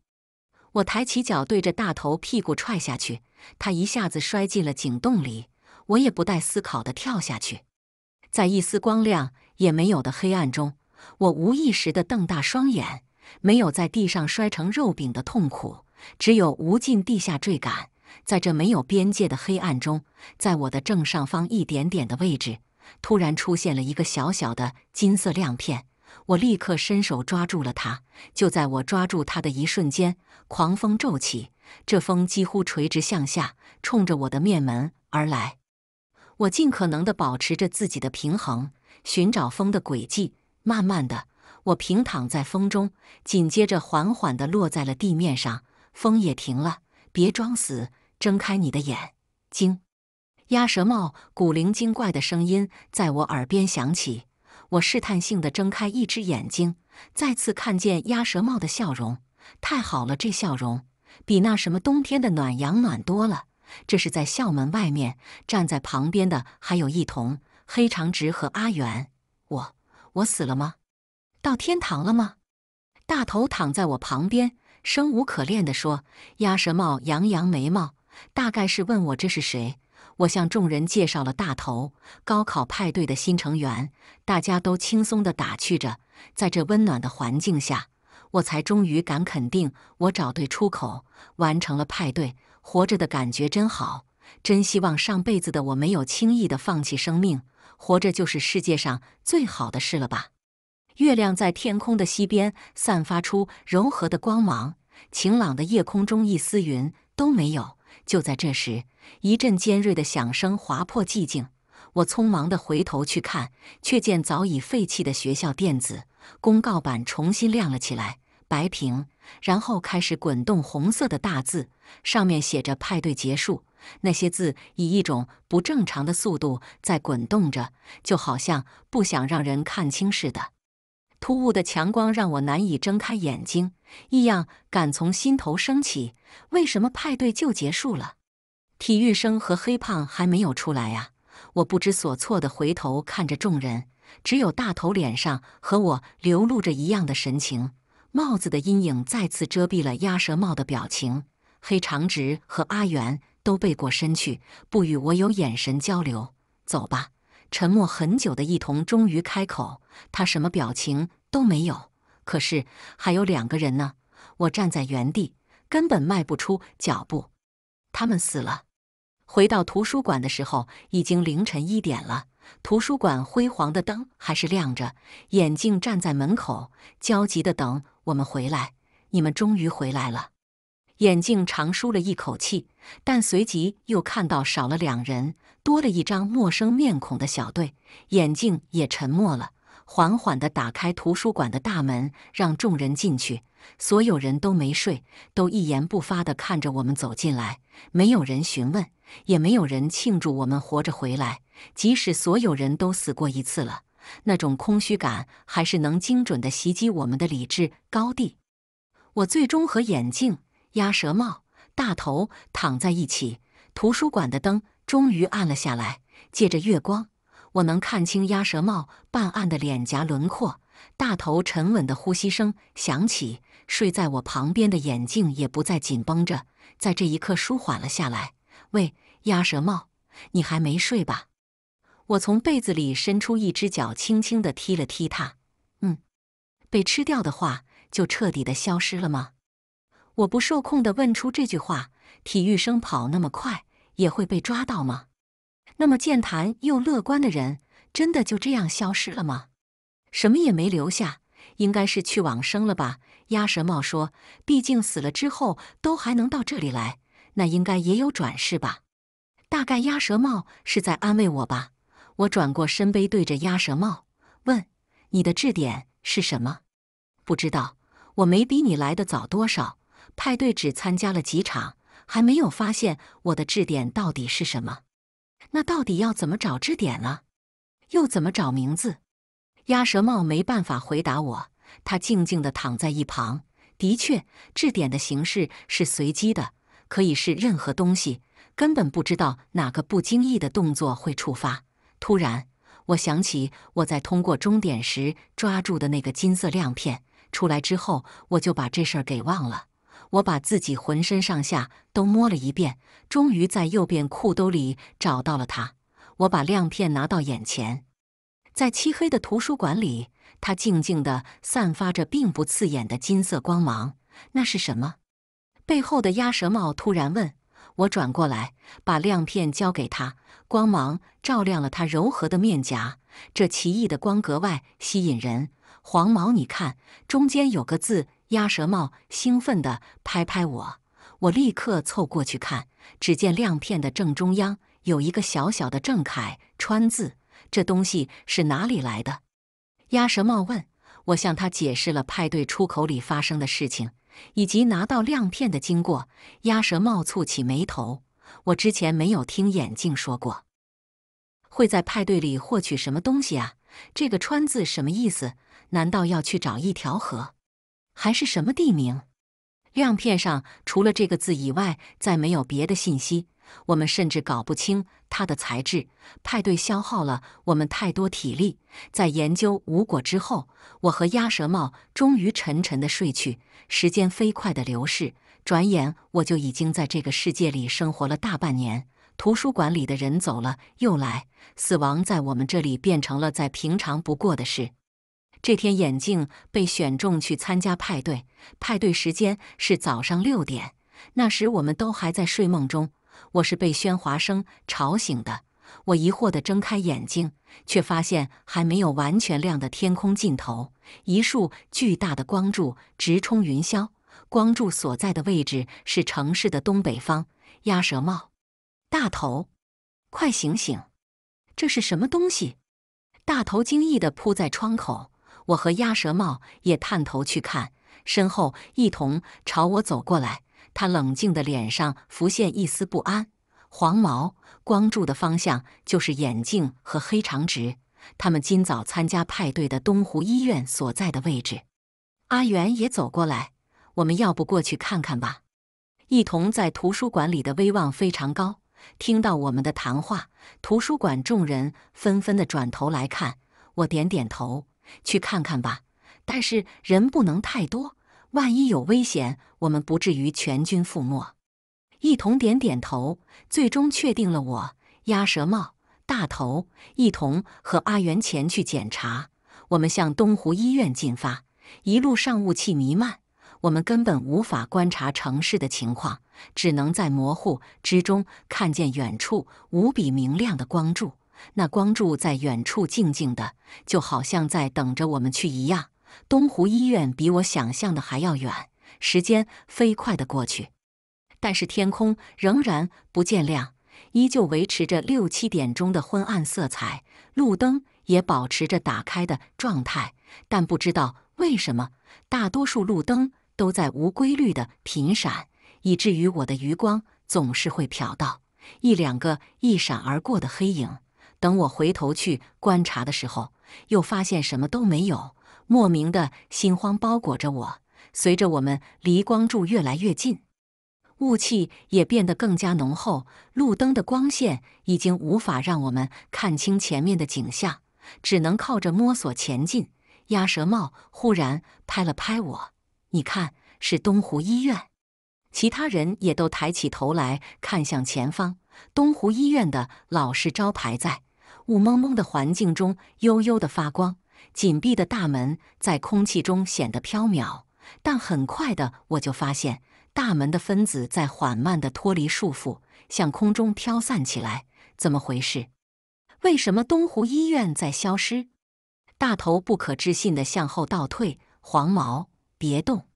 我抬起脚对着大头屁股踹下去。他一下子摔进了井洞里，我也不带思考的跳下去。在一丝光亮也没有的黑暗中，我无意识的瞪大双眼。没有在地上摔成肉饼的痛苦，只有无尽地下坠感。在这没有边界的黑暗中，在我的正上方一点点的位置，突然出现了一个小小的金色亮片。我立刻伸手抓住了它。就在我抓住它的一瞬间，狂风骤起。这风几乎垂直向下，冲着我的面门而来。我尽可能地保持着自己的平衡，寻找风的轨迹。慢慢的，我平躺在风中，紧接着缓缓地落在了地面上。风也停了。别装死，睁开你的眼睛。鸭舌帽古灵精怪的声音在我耳边响起。我试探性地睁开一只眼睛，再次看见鸭舌帽的笑容。太好了，这笑容。比那什么冬天的暖阳暖多了。这是在校门外面，站在旁边的还有一同黑长直和阿远。我，我死了吗？到天堂了吗？大头躺在我旁边，生无可恋地说：“鸭舌帽，扬扬眉毛，大概是问我这是谁。”我向众人介绍了大头，高考派对的新成员。大家都轻松地打趣着，在这温暖的环境下。我才终于敢肯定，我找对出口，完成了派对，活着的感觉真好。真希望上辈子的我没有轻易的放弃生命，活着就是世界上最好的事了吧。月亮在天空的西边散发出柔和的光芒，晴朗的夜空中一丝云都没有。就在这时，一阵尖锐的响声划破寂静，我匆忙地回头去看，却见早已废弃的学校电子公告板重新亮了起来。白屏，然后开始滚动红色的大字，上面写着“派对结束”。那些字以一种不正常的速度在滚动着，就好像不想让人看清似的。突兀的强光让我难以睁开眼睛，异样感从心头升起：为什么派对就结束了？体育生和黑胖还没有出来呀！我不知所措的回头看着众人，只有大头脸上和我流露着一样的神情。帽子的阴影再次遮蔽了鸭舌帽的表情，黑长直和阿元都背过身去，不与我有眼神交流。走吧。沉默很久的异同终于开口，他什么表情都没有。可是还有两个人呢。我站在原地，根本迈不出脚步。他们死了。回到图书馆的时候，已经凌晨一点了。图书馆辉煌的灯还是亮着，眼镜站在门口，焦急的等。我们回来，你们终于回来了。眼镜长舒了一口气，但随即又看到少了两人，多了一张陌生面孔的小队，眼镜也沉默了，缓缓的打开图书馆的大门，让众人进去。所有人都没睡，都一言不发的看着我们走进来，没有人询问，也没有人庆祝我们活着回来，即使所有人都死过一次了。那种空虚感还是能精准地袭击我们的理智高地。我最终和眼镜、鸭舌帽、大头躺在一起。图书馆的灯终于暗了下来，借着月光，我能看清鸭舌帽半暗的脸颊轮廓。大头沉稳的呼吸声响起，睡在我旁边的眼镜也不再紧绷着，在这一刻舒缓了下来。喂，鸭舌帽，你还没睡吧？我从被子里伸出一只脚，轻轻地踢了踢他。嗯，被吃掉的话，就彻底的消失了吗？我不受控地问出这句话。体育生跑那么快，也会被抓到吗？那么健谈又乐观的人，真的就这样消失了吗？什么也没留下，应该是去往生了吧？鸭舌帽说：“毕竟死了之后都还能到这里来，那应该也有转世吧。”大概鸭舌帽是在安慰我吧。我转过身背对着鸭舌帽，问：“你的质点是什么？”不知道，我没比你来的早多少，派对只参加了几场，还没有发现我的质点到底是什么。那到底要怎么找质点呢？又怎么找名字？鸭舌帽没办法回答我，他静静地躺在一旁。的确，质点的形式是随机的，可以是任何东西，根本不知道哪个不经意的动作会触发。突然，我想起我在通过终点时抓住的那个金色亮片。出来之后，我就把这事儿给忘了。我把自己浑身上下都摸了一遍，终于在右边裤兜里找到了它。我把亮片拿到眼前，在漆黑的图书馆里，它静静地散发着并不刺眼的金色光芒。那是什么？背后的鸭舌帽突然问我，转过来把亮片交给他。光芒照亮了他柔和的面颊，这奇异的光格外吸引人。黄毛，你看，中间有个字。鸭舌帽兴奋地拍拍我，我立刻凑过去看，只见亮片的正中央有一个小小的“郑恺”川字。这东西是哪里来的？鸭舌帽问我，向他解释了派对出口里发生的事情，以及拿到亮片的经过。鸭舌帽蹙起眉头。我之前没有听眼镜说过，会在派对里获取什么东西啊？这个“川”字什么意思？难道要去找一条河，还是什么地名？亮片上除了这个字以外，再没有别的信息。我们甚至搞不清它的材质。派对消耗了我们太多体力，在研究无果之后，我和鸭舌帽终于沉沉的睡去。时间飞快的流逝。转眼我就已经在这个世界里生活了大半年。图书馆里的人走了又来，死亡在我们这里变成了再平常不过的事。这天，眼镜被选中去参加派对，派对时间是早上六点。那时我们都还在睡梦中，我是被喧哗声吵醒的。我疑惑地睁开眼睛，却发现还没有完全亮的天空尽头，一束巨大的光柱直冲云霄。光柱所在的位置是城市的东北方。鸭舌帽，大头，快醒醒！这是什么东西？大头惊异的扑在窗口，我和鸭舌帽也探头去看，身后一同朝我走过来。他冷静的脸上浮现一丝不安。黄毛，光柱的方向就是眼镜和黑长直他们今早参加派对的东湖医院所在的位置。阿元也走过来。我们要不过去看看吧。一同在图书馆里的威望非常高，听到我们的谈话，图书馆众人纷纷的转头来看。我点点头，去看看吧。但是人不能太多，万一有危险，我们不至于全军覆没。一同点点头，最终确定了我、鸭舌帽、大头、一同和阿元前去检查。我们向东湖医院进发，一路上雾气弥漫。我们根本无法观察城市的情况，只能在模糊之中看见远处无比明亮的光柱。那光柱在远处静静的，就好像在等着我们去一样。东湖医院比我想象的还要远。时间飞快的过去，但是天空仍然不见亮，依旧维持着六七点钟的昏暗色彩。路灯也保持着打开的状态，但不知道为什么，大多数路灯。都在无规律的频闪，以至于我的余光总是会瞟到一两个一闪而过的黑影。等我回头去观察的时候，又发现什么都没有。莫名的心慌包裹着我。随着我们离光柱越来越近，雾气也变得更加浓厚，路灯的光线已经无法让我们看清前面的景象，只能靠着摸索前进。鸭舌帽忽然拍了拍我。你看，是东湖医院。其他人也都抬起头来看向前方。东湖医院的老式招牌在雾蒙蒙的环境中悠悠的发光，紧闭的大门在空气中显得飘渺。但很快的，我就发现大门的分子在缓慢的脱离束缚，向空中飘散起来。怎么回事？为什么东湖医院在消失？大头不可置信的向后倒退，黄毛。别动！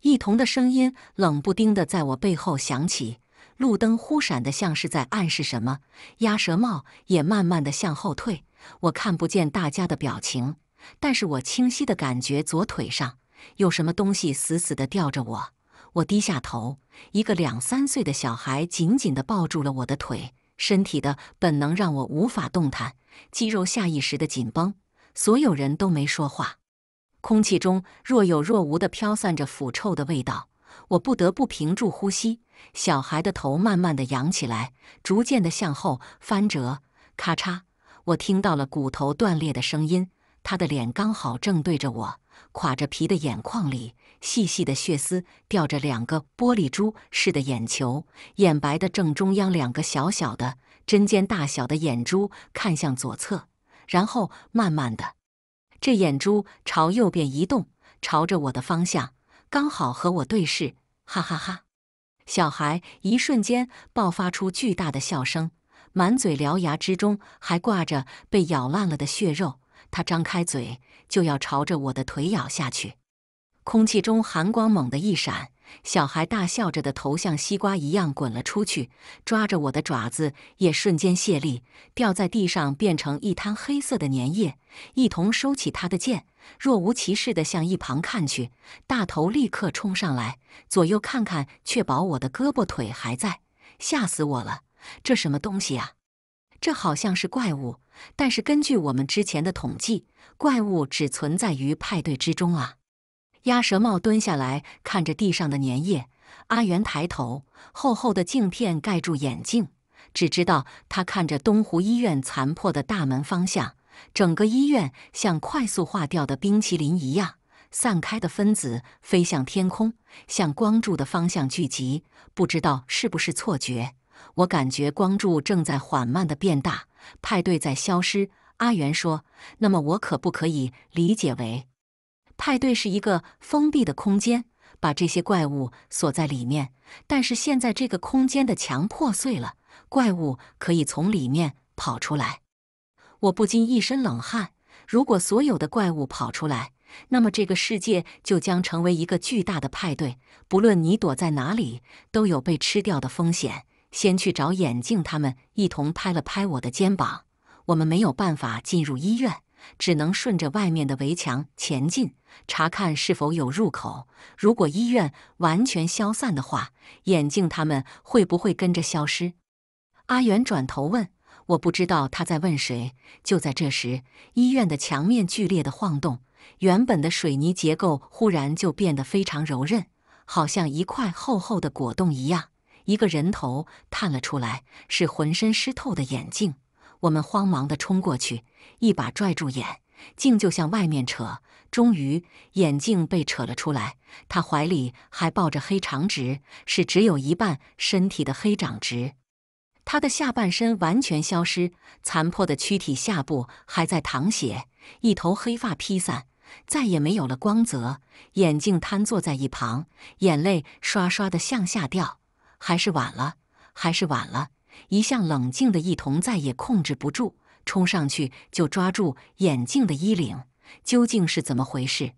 一同的声音冷不丁的在我背后响起，路灯忽闪的，像是在暗示什么。鸭舌帽也慢慢的向后退。我看不见大家的表情，但是我清晰的感觉左腿上有什么东西死死的吊着我。我低下头，一个两三岁的小孩紧紧的抱住了我的腿，身体的本能让我无法动弹，肌肉下意识的紧绷。所有人都没说话。空气中若有若无的飘散着腐臭的味道，我不得不屏住呼吸。小孩的头慢慢的仰起来，逐渐的向后翻折，咔嚓！我听到了骨头断裂的声音。他的脸刚好正对着我，垮着皮的眼眶里，细细的血丝吊着两个玻璃珠似的眼球，眼白的正中央，两个小小的针尖大小的眼珠看向左侧，然后慢慢的。这眼珠朝右边移动，朝着我的方向，刚好和我对视，哈哈哈！小孩一瞬间爆发出巨大的笑声，满嘴獠牙之中还挂着被咬烂了的血肉，他张开嘴就要朝着我的腿咬下去，空气中寒光猛地一闪。小孩大笑着的头像西瓜一样滚了出去，抓着我的爪子也瞬间卸力，掉在地上变成一滩黑色的粘液。一同收起他的剑，若无其事地向一旁看去。大头立刻冲上来，左右看看，确保我的胳膊腿还在。吓死我了！这什么东西啊？这好像是怪物，但是根据我们之前的统计，怪物只存在于派对之中啊。鸭舌帽蹲下来看着地上的粘液，阿元抬头，厚厚的镜片盖住眼镜，只知道他看着东湖医院残破的大门方向，整个医院像快速化掉的冰淇淋一样散开的分子飞向天空，向光柱的方向聚集。不知道是不是错觉，我感觉光柱正在缓慢地变大，派对在消失。阿元说：“那么我可不可以理解为？”派对是一个封闭的空间，把这些怪物锁在里面。但是现在这个空间的墙破碎了，怪物可以从里面跑出来。我不禁一身冷汗。如果所有的怪物跑出来，那么这个世界就将成为一个巨大的派对。不论你躲在哪里，都有被吃掉的风险。先去找眼镜，他们一同拍了拍我的肩膀。我们没有办法进入医院。只能顺着外面的围墙前进，查看是否有入口。如果医院完全消散的话，眼镜他们会不会跟着消失？阿远转头问，我不知道他在问谁。就在这时，医院的墙面剧烈的晃动，原本的水泥结构忽然就变得非常柔韧，好像一块厚厚的果冻一样。一个人头探了出来，是浑身湿透的眼镜。我们慌忙地冲过去，一把拽住眼镜，就向外面扯。终于，眼镜被扯了出来。他怀里还抱着黑长直，是只有一半身体的黑长直。他的下半身完全消失，残破的躯体下部还在淌血，一头黑发披散，再也没有了光泽。眼镜瘫坐在一旁，眼泪刷刷地向下掉。还是晚了，还是晚了。一向冷静的异同再也控制不住，冲上去就抓住眼镜的衣领。究竟是怎么回事？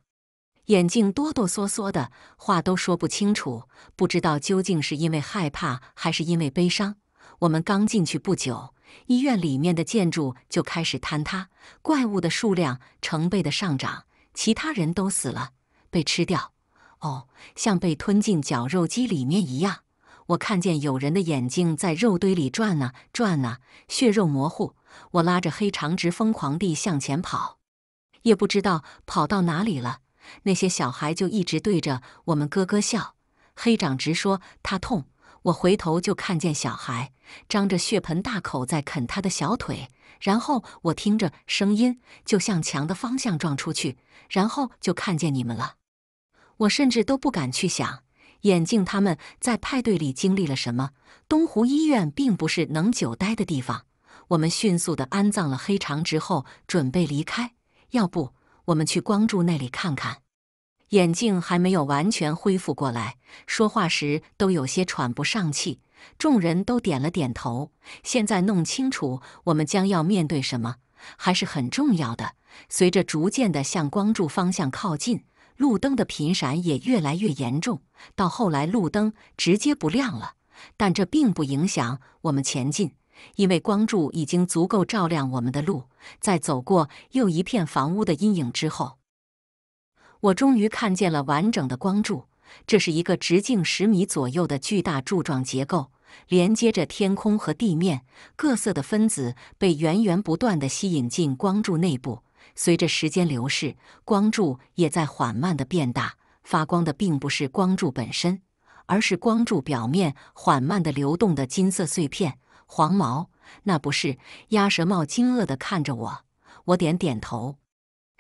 眼镜哆哆嗦嗦的话都说不清楚，不知道究竟是因为害怕还是因为悲伤。我们刚进去不久，医院里面的建筑就开始坍塌，怪物的数量成倍的上涨，其他人都死了，被吃掉。哦，像被吞进绞肉机里面一样。我看见有人的眼睛在肉堆里转呐转呐，血肉模糊。我拉着黑长直疯狂地向前跑，也不知道跑到哪里了。那些小孩就一直对着我们咯咯笑。黑长直说他痛。我回头就看见小孩张着血盆大口在啃他的小腿。然后我听着声音就向墙的方向撞出去，然后就看见你们了。我甚至都不敢去想。眼镜他们在派对里经历了什么？东湖医院并不是能久待的地方。我们迅速的安葬了黑长直后，准备离开。要不我们去光柱那里看看？眼镜还没有完全恢复过来，说话时都有些喘不上气。众人都点了点头。现在弄清楚我们将要面对什么，还是很重要的。随着逐渐的向光柱方向靠近。路灯的频闪也越来越严重，到后来路灯直接不亮了。但这并不影响我们前进，因为光柱已经足够照亮我们的路。在走过又一片房屋的阴影之后，我终于看见了完整的光柱。这是一个直径十米左右的巨大柱状结构，连接着天空和地面。各色的分子被源源不断地吸引进光柱内部。随着时间流逝，光柱也在缓慢地变大。发光的并不是光柱本身，而是光柱表面缓慢地流动的金色碎片。黄毛，那不是？鸭舌帽惊愕地看着我，我点点头。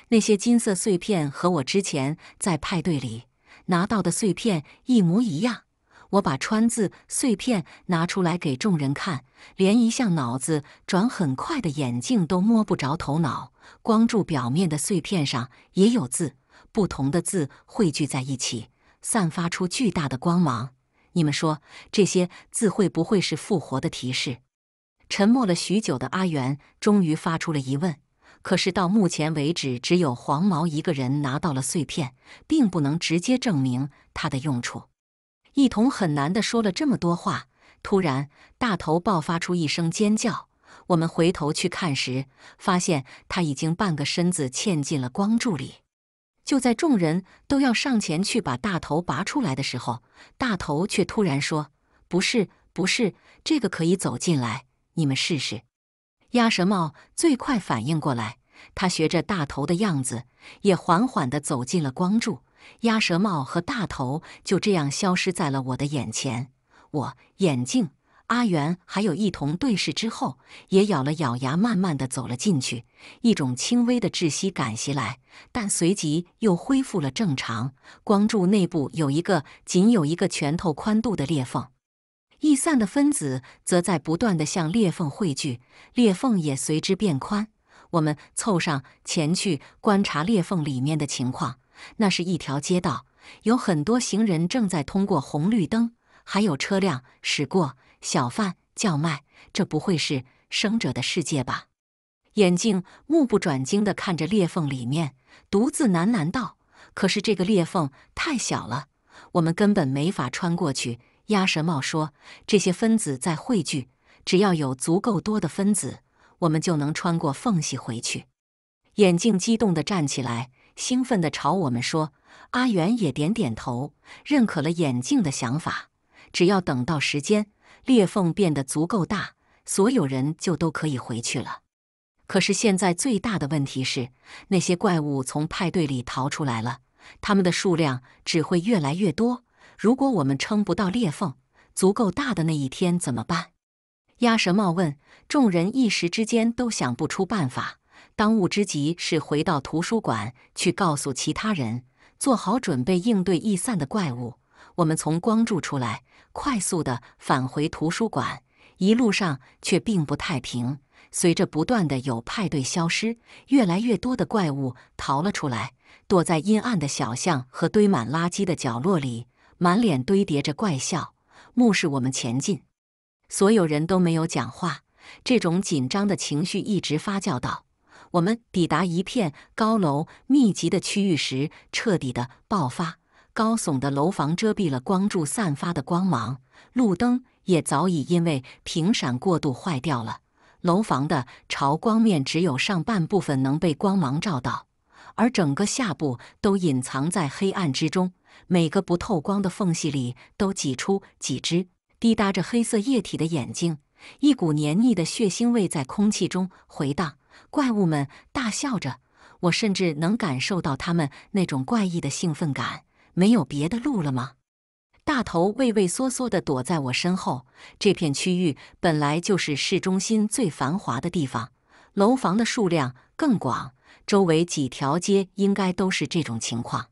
那些金色碎片和我之前在派对里拿到的碎片一模一样。我把川字碎片拿出来给众人看，连一向脑子转很快的眼镜都摸不着头脑。光柱表面的碎片上也有字，不同的字汇聚在一起，散发出巨大的光芒。你们说，这些字会不会是复活的提示？沉默了许久的阿元终于发出了疑问。可是到目前为止，只有黄毛一个人拿到了碎片，并不能直接证明它的用处。一同很难地说了这么多话，突然，大头爆发出一声尖叫。我们回头去看时，发现他已经半个身子嵌进了光柱里。就在众人都要上前去把大头拔出来的时候，大头却突然说：“不是，不是，这个可以走进来，你们试试。”鸭舌帽最快反应过来，他学着大头的样子，也缓缓地走进了光柱。鸭舌帽和大头就这样消失在了我的眼前。我眼镜。阿元还有一同对视之后，也咬了咬牙，慢慢的走了进去。一种轻微的窒息感袭来，但随即又恢复了正常。光柱内部有一个仅有一个拳头宽度的裂缝，易散的分子则在不断的向裂缝汇聚，裂缝也随之变宽。我们凑上前去观察裂缝里面的情况，那是一条街道，有很多行人正在通过红绿灯，还有车辆驶过。小贩叫卖，这不会是生者的世界吧？眼镜目不转睛地看着裂缝里面，独自喃喃道：“可是这个裂缝太小了，我们根本没法穿过去。”鸭舌帽说：“这些分子在汇聚，只要有足够多的分子，我们就能穿过缝隙回去。”眼镜激动地站起来，兴奋地朝我们说：“阿元也点点头，认可了眼镜的想法。只要等到时间。”裂缝变得足够大，所有人就都可以回去了。可是现在最大的问题是，那些怪物从派对里逃出来了，他们的数量只会越来越多。如果我们撑不到裂缝足够大的那一天，怎么办？鸭舌帽问。众人一时之间都想不出办法。当务之急是回到图书馆去，告诉其他人做好准备，应对易散的怪物。我们从光柱出来，快速的返回图书馆，一路上却并不太平。随着不断的有派对消失，越来越多的怪物逃了出来，躲在阴暗的小巷和堆满垃圾的角落里，满脸堆叠着怪笑，目视我们前进。所有人都没有讲话，这种紧张的情绪一直发酵到我们抵达一片高楼密集的区域时，彻底的爆发。高耸的楼房遮蔽了光柱散发的光芒，路灯也早已因为频闪过度坏掉了。楼房的朝光面只有上半部分能被光芒照到，而整个下部都隐藏在黑暗之中。每个不透光的缝隙里都挤出几只滴答着黑色液体的眼睛，一股黏腻的血腥味在空气中回荡。怪物们大笑着，我甚至能感受到他们那种怪异的兴奋感。没有别的路了吗？大头畏畏缩缩的躲在我身后。这片区域本来就是市中心最繁华的地方，楼房的数量更广，周围几条街应该都是这种情况。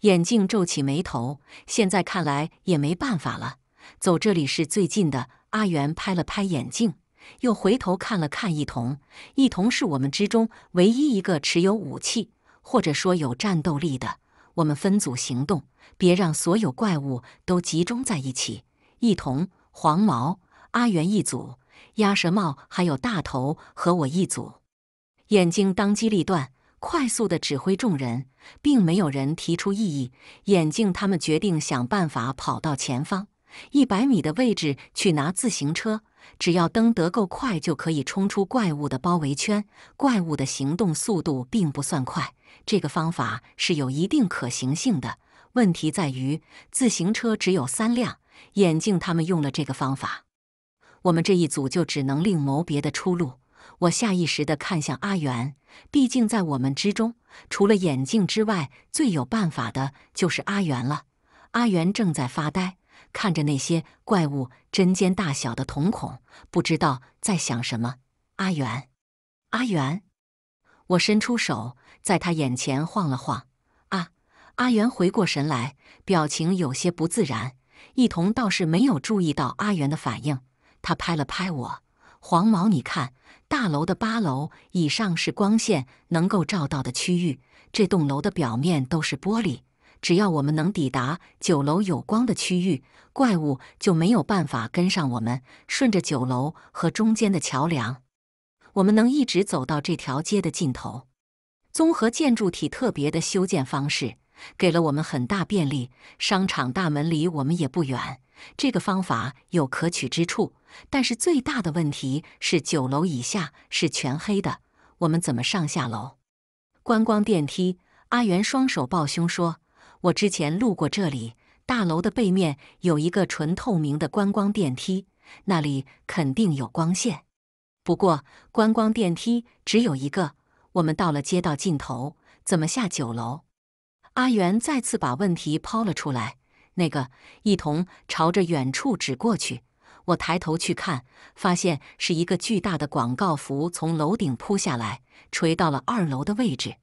眼镜皱起眉头，现在看来也没办法了。走，这里是最近的。阿元拍了拍眼镜，又回头看了看一童。一童是我们之中唯一一个持有武器，或者说有战斗力的。我们分组行动，别让所有怪物都集中在一起。一同黄毛阿元一组，鸭舌帽还有大头和我一组。眼镜当机立断，快速的指挥众人，并没有人提出异议。眼镜他们决定想办法跑到前方一百米的位置去拿自行车。只要蹬得够快，就可以冲出怪物的包围圈。怪物的行动速度并不算快，这个方法是有一定可行性的。问题在于，自行车只有三辆，眼镜他们用了这个方法，我们这一组就只能另谋别的出路。我下意识地看向阿元，毕竟在我们之中，除了眼镜之外，最有办法的就是阿元了。阿元正在发呆。看着那些怪物针尖大小的瞳孔，不知道在想什么。阿元，阿元，我伸出手，在他眼前晃了晃。啊，阿元回过神来，表情有些不自然。一同倒是没有注意到阿元的反应，他拍了拍我：“黄毛，你看，大楼的八楼以上是光线能够照到的区域，这栋楼的表面都是玻璃。”只要我们能抵达九楼有光的区域，怪物就没有办法跟上我们。顺着九楼和中间的桥梁，我们能一直走到这条街的尽头。综合建筑体特别的修建方式给了我们很大便利，商场大门离我们也不远。这个方法有可取之处，但是最大的问题是九楼以下是全黑的，我们怎么上下楼？观光电梯。阿元双手抱胸说。我之前路过这里，大楼的背面有一个纯透明的观光电梯，那里肯定有光线。不过观光电梯只有一个，我们到了街道尽头，怎么下九楼？阿元再次把问题抛了出来。那个一同朝着远处指过去，我抬头去看，发现是一个巨大的广告符从楼顶扑下来，垂到了二楼的位置。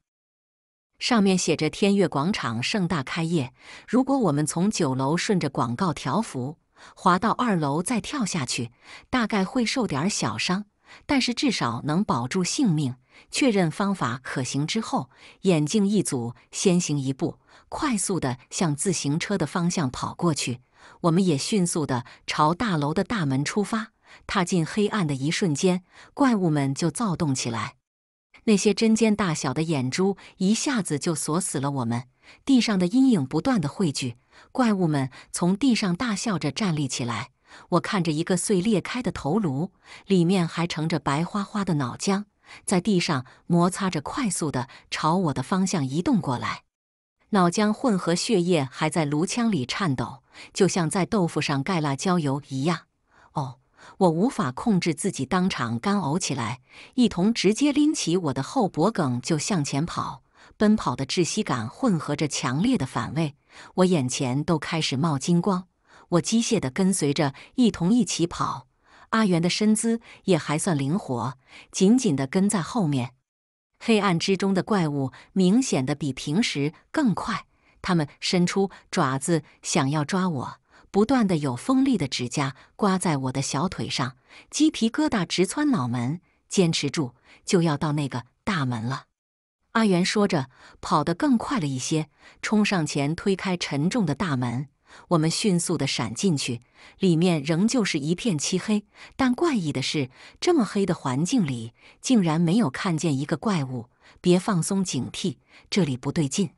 上面写着“天悦广场盛大开业”。如果我们从九楼顺着广告条幅滑到二楼，再跳下去，大概会受点小伤，但是至少能保住性命。确认方法可行之后，眼镜一组先行一步，快速的向自行车的方向跑过去。我们也迅速的朝大楼的大门出发。踏进黑暗的一瞬间，怪物们就躁动起来。那些针尖大小的眼珠一下子就锁死了我们。地上的阴影不断的汇聚，怪物们从地上大笑着站立起来。我看着一个碎裂开的头颅，里面还盛着白花花的脑浆，在地上摩擦着，快速的朝我的方向移动过来。脑浆混合血液还在颅腔里颤抖，就像在豆腐上盖辣椒油一样。哦。我无法控制自己，当场干呕起来。一同直接拎起我的后脖梗就向前跑，奔跑的窒息感混合着强烈的反胃，我眼前都开始冒金光。我机械的跟随着一同一起跑。阿元的身姿也还算灵活，紧紧的跟在后面。黑暗之中的怪物明显的比平时更快，他们伸出爪子想要抓我。不断的有锋利的指甲刮在我的小腿上，鸡皮疙瘩直窜脑门。坚持住，就要到那个大门了。阿元说着，跑得更快了一些，冲上前推开沉重的大门。我们迅速的闪进去，里面仍旧是一片漆黑。但怪异的是，这么黑的环境里，竟然没有看见一个怪物。别放松警惕，这里不对劲。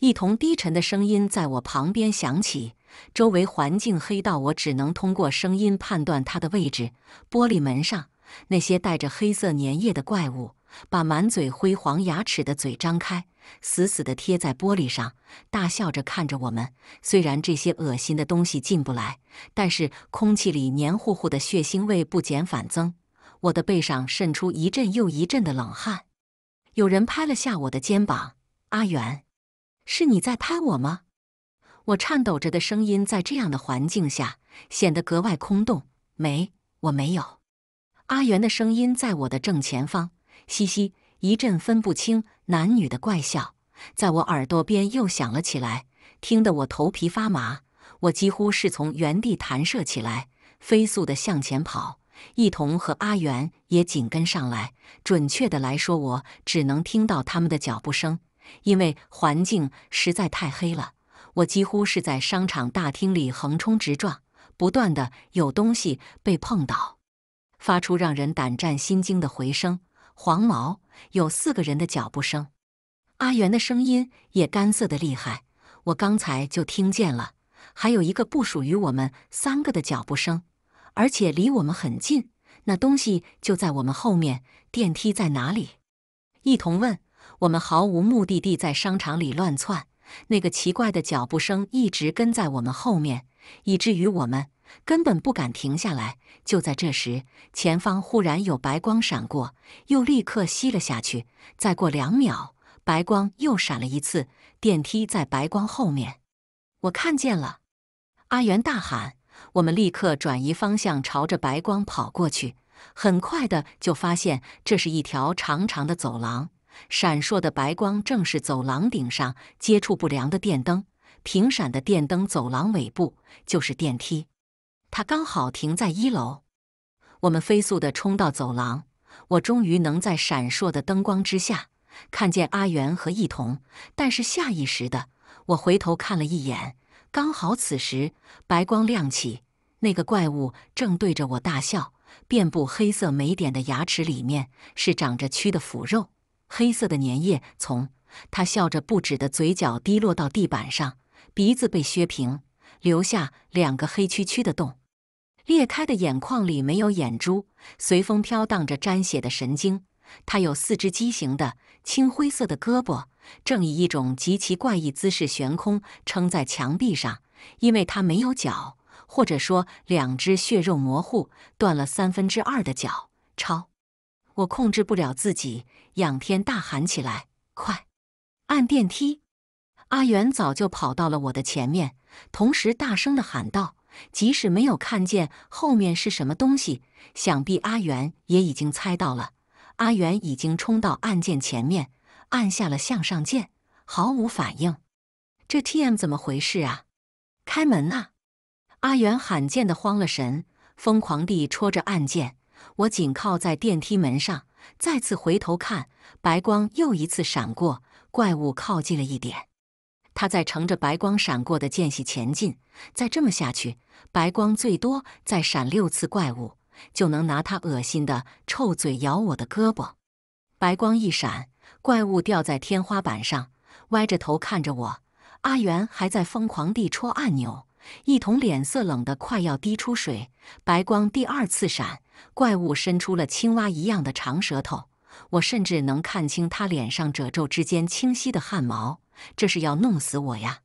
一同低沉的声音在我旁边响起。周围环境黑到我只能通过声音判断它的位置。玻璃门上那些带着黑色粘液的怪物，把满嘴灰黄牙齿的嘴张开，死死地贴在玻璃上，大笑着看着我们。虽然这些恶心的东西进不来，但是空气里黏糊糊的血腥味不减反增。我的背上渗出一阵又一阵的冷汗。有人拍了下我的肩膀：“阿远，是你在拍我吗？”我颤抖着的声音在这样的环境下显得格外空洞。没，我没有。阿元的声音在我的正前方，嘻嘻，一阵分不清男女的怪笑在我耳朵边又响了起来，听得我头皮发麻。我几乎是从原地弹射起来，飞速地向前跑。一同和阿元也紧跟上来。准确的来说，我只能听到他们的脚步声，因为环境实在太黑了。我几乎是在商场大厅里横冲直撞，不断的有东西被碰倒，发出让人胆战心惊的回声。黄毛有四个人的脚步声，阿元的声音也干涩的厉害。我刚才就听见了，还有一个不属于我们三个的脚步声，而且离我们很近。那东西就在我们后面。电梯在哪里？一同问。我们毫无目的地在商场里乱窜。那个奇怪的脚步声一直跟在我们后面，以至于我们根本不敢停下来。就在这时，前方忽然有白光闪过，又立刻熄了下去。再过两秒，白光又闪了一次。电梯在白光后面，我看见了。阿元大喊，我们立刻转移方向，朝着白光跑过去。很快的就发现，这是一条长长的走廊。闪烁的白光正是走廊顶上接触不良的电灯，平闪的电灯。走廊尾部就是电梯，它刚好停在一楼。我们飞速地冲到走廊，我终于能在闪烁的灯光之下看见阿元和一童，但是下意识的，我回头看了一眼，刚好此时白光亮起，那个怪物正对着我大笑，遍布黑色霉点的牙齿里面是长着蛆的腐肉。黑色的粘液从他笑着不止的嘴角滴落到地板上，鼻子被削平，留下两个黑黢黢的洞，裂开的眼眶里没有眼珠，随风飘荡着沾血的神经。他有四只畸形的青灰色的胳膊，正以一种极其怪异姿势悬空撑在墙壁上，因为他没有脚，或者说两只血肉模糊、断了三分之二的脚。超，我控制不了自己，仰天大喊起来：“快，按电梯！”阿元早就跑到了我的前面，同时大声的喊道：“即使没有看见后面是什么东西，想必阿元也已经猜到了。”阿元已经冲到按键前面，按下了向上键，毫无反应。这 TM 怎么回事啊？开门啊！阿元罕见的慌了神，疯狂地戳着按键。我紧靠在电梯门上，再次回头看，白光又一次闪过，怪物靠近了一点。他在乘着白光闪过的间隙前进。再这么下去，白光最多再闪六次，怪物就能拿他恶心的臭嘴咬我的胳膊。白光一闪，怪物掉在天花板上，歪着头看着我。阿元还在疯狂地戳按钮，一同脸色冷得快要滴出水。白光第二次闪。怪物伸出了青蛙一样的长舌头，我甚至能看清它脸上褶皱之间清晰的汗毛。这是要弄死我呀！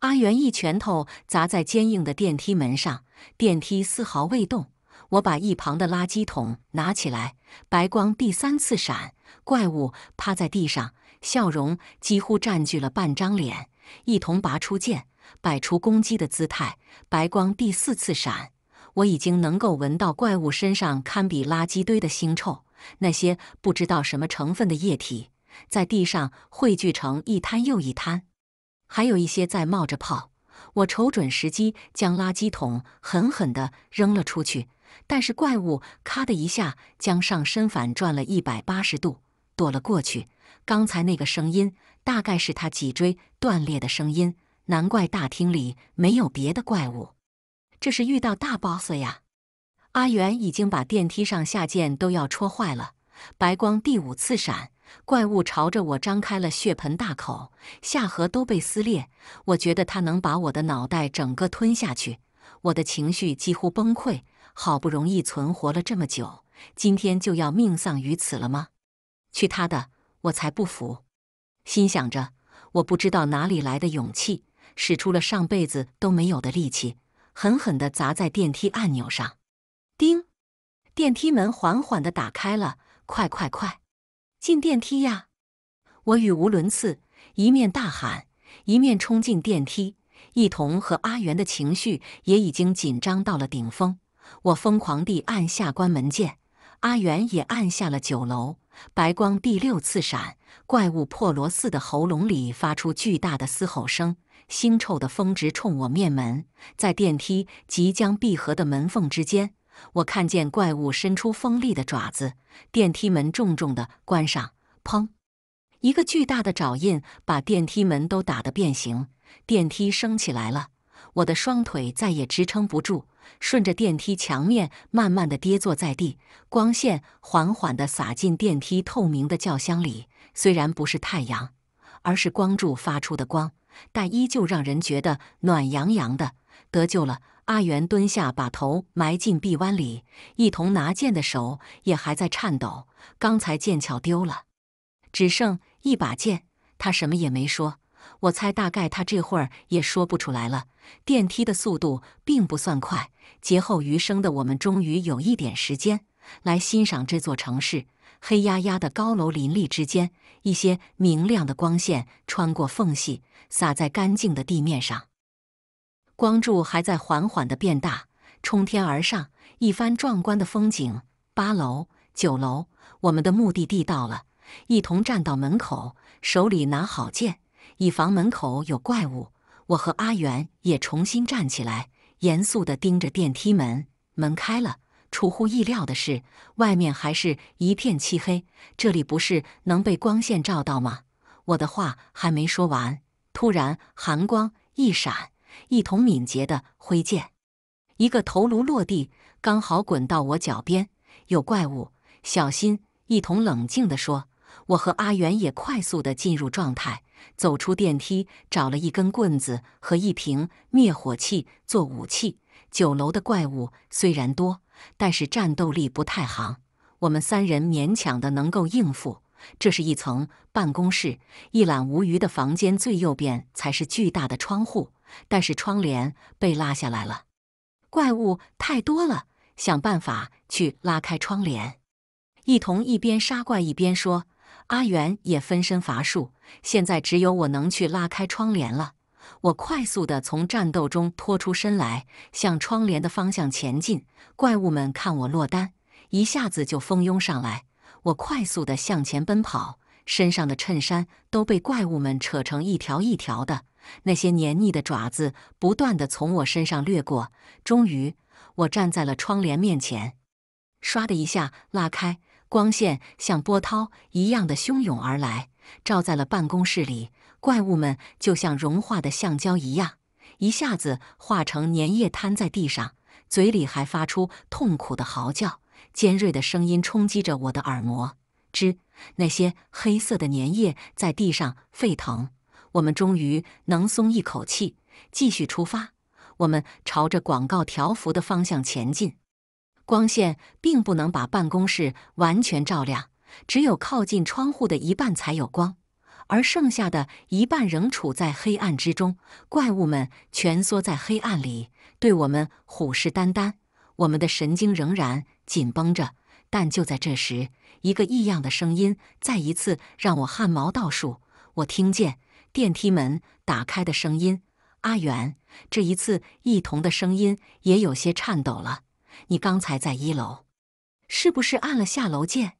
阿元一拳头砸在坚硬的电梯门上，电梯丝毫未动。我把一旁的垃圾桶拿起来，白光第三次闪，怪物趴在地上，笑容几乎占据了半张脸。一同拔出剑，摆出攻击的姿态，白光第四次闪。我已经能够闻到怪物身上堪比垃圾堆的腥臭，那些不知道什么成分的液体在地上汇聚成一滩又一滩，还有一些在冒着泡。我瞅准时机，将垃圾桶狠狠地扔了出去。但是怪物咔的一下将上身反转了一百八十度，躲了过去。刚才那个声音，大概是他脊椎断裂的声音。难怪大厅里没有别的怪物。这是遇到大 boss 呀！阿元已经把电梯上下键都要戳坏了。白光第五次闪，怪物朝着我张开了血盆大口，下颌都被撕裂。我觉得它能把我的脑袋整个吞下去。我的情绪几乎崩溃。好不容易存活了这么久，今天就要命丧于此了吗？去他的！我才不服！心想着，我不知道哪里来的勇气，使出了上辈子都没有的力气。狠狠地砸在电梯按钮上，叮！电梯门缓缓地打开了。快快快，进电梯呀！我语无伦次，一面大喊，一面冲进电梯。一同和阿元的情绪也已经紧张到了顶峰。我疯狂地按下关门键，阿元也按下了九楼。白光第六次闪，怪物破锣似的喉咙里发出巨大的嘶吼声。腥臭的风直冲我面门，在电梯即将闭合的门缝之间，我看见怪物伸出锋利的爪子，电梯门重重的关上，砰！一个巨大的爪印把电梯门都打得变形。电梯升起来了，我的双腿再也支撑不住，顺着电梯墙面慢慢的跌坐在地。光线缓缓的洒进电梯透明的轿厢里，虽然不是太阳，而是光柱发出的光。但依旧让人觉得暖洋洋的。得救了，阿元蹲下，把头埋进臂弯里。一同拿剑的手也还在颤抖。刚才剑鞘丢了，只剩一把剑。他什么也没说。我猜大概他这会儿也说不出来了。电梯的速度并不算快。劫后余生的我们，终于有一点时间来欣赏这座城市。黑压压的高楼林立之间，一些明亮的光线穿过缝隙，洒在干净的地面上。光柱还在缓缓的变大，冲天而上，一番壮观的风景。八楼、九楼，我们的目的地到了，一同站到门口，手里拿好剑，以防门口有怪物。我和阿远也重新站起来，严肃的盯着电梯门。门开了。出乎意料的是，外面还是一片漆黑。这里不是能被光线照到吗？我的话还没说完，突然寒光一闪，一同敏捷的挥剑，一个头颅落地，刚好滚到我脚边。有怪物，小心！一同冷静地说。我和阿元也快速的进入状态，走出电梯，找了一根棍子和一瓶灭火器做武器。九楼的怪物虽然多，但是战斗力不太行。我们三人勉强的能够应付。这是一层办公室，一览无余的房间，最右边才是巨大的窗户，但是窗帘被拉下来了。怪物太多了，想办法去拉开窗帘。一同一边杀怪一边说：“阿元也分身乏术，现在只有我能去拉开窗帘了。”我快速地从战斗中脱出身来，向窗帘的方向前进。怪物们看我落单，一下子就蜂拥上来。我快速地向前奔跑，身上的衬衫都被怪物们扯成一条一条的。那些黏腻的爪子不断地从我身上掠过。终于，我站在了窗帘面前，唰的一下拉开，光线像波涛一样的汹涌而来，照在了办公室里。怪物们就像融化的橡胶一样，一下子化成粘液瘫在地上，嘴里还发出痛苦的嚎叫，尖锐的声音冲击着我的耳膜。吱，那些黑色的粘液在地上沸腾。我们终于能松一口气，继续出发。我们朝着广告条幅的方向前进。光线并不能把办公室完全照亮，只有靠近窗户的一半才有光。而剩下的一半仍处在黑暗之中，怪物们蜷缩在黑暗里，对我们虎视眈眈。我们的神经仍然紧绷着，但就在这时，一个异样的声音再一次让我汗毛倒竖。我听见电梯门打开的声音。阿元，这一次，一童的声音也有些颤抖了。你刚才在一楼，是不是按了下楼键？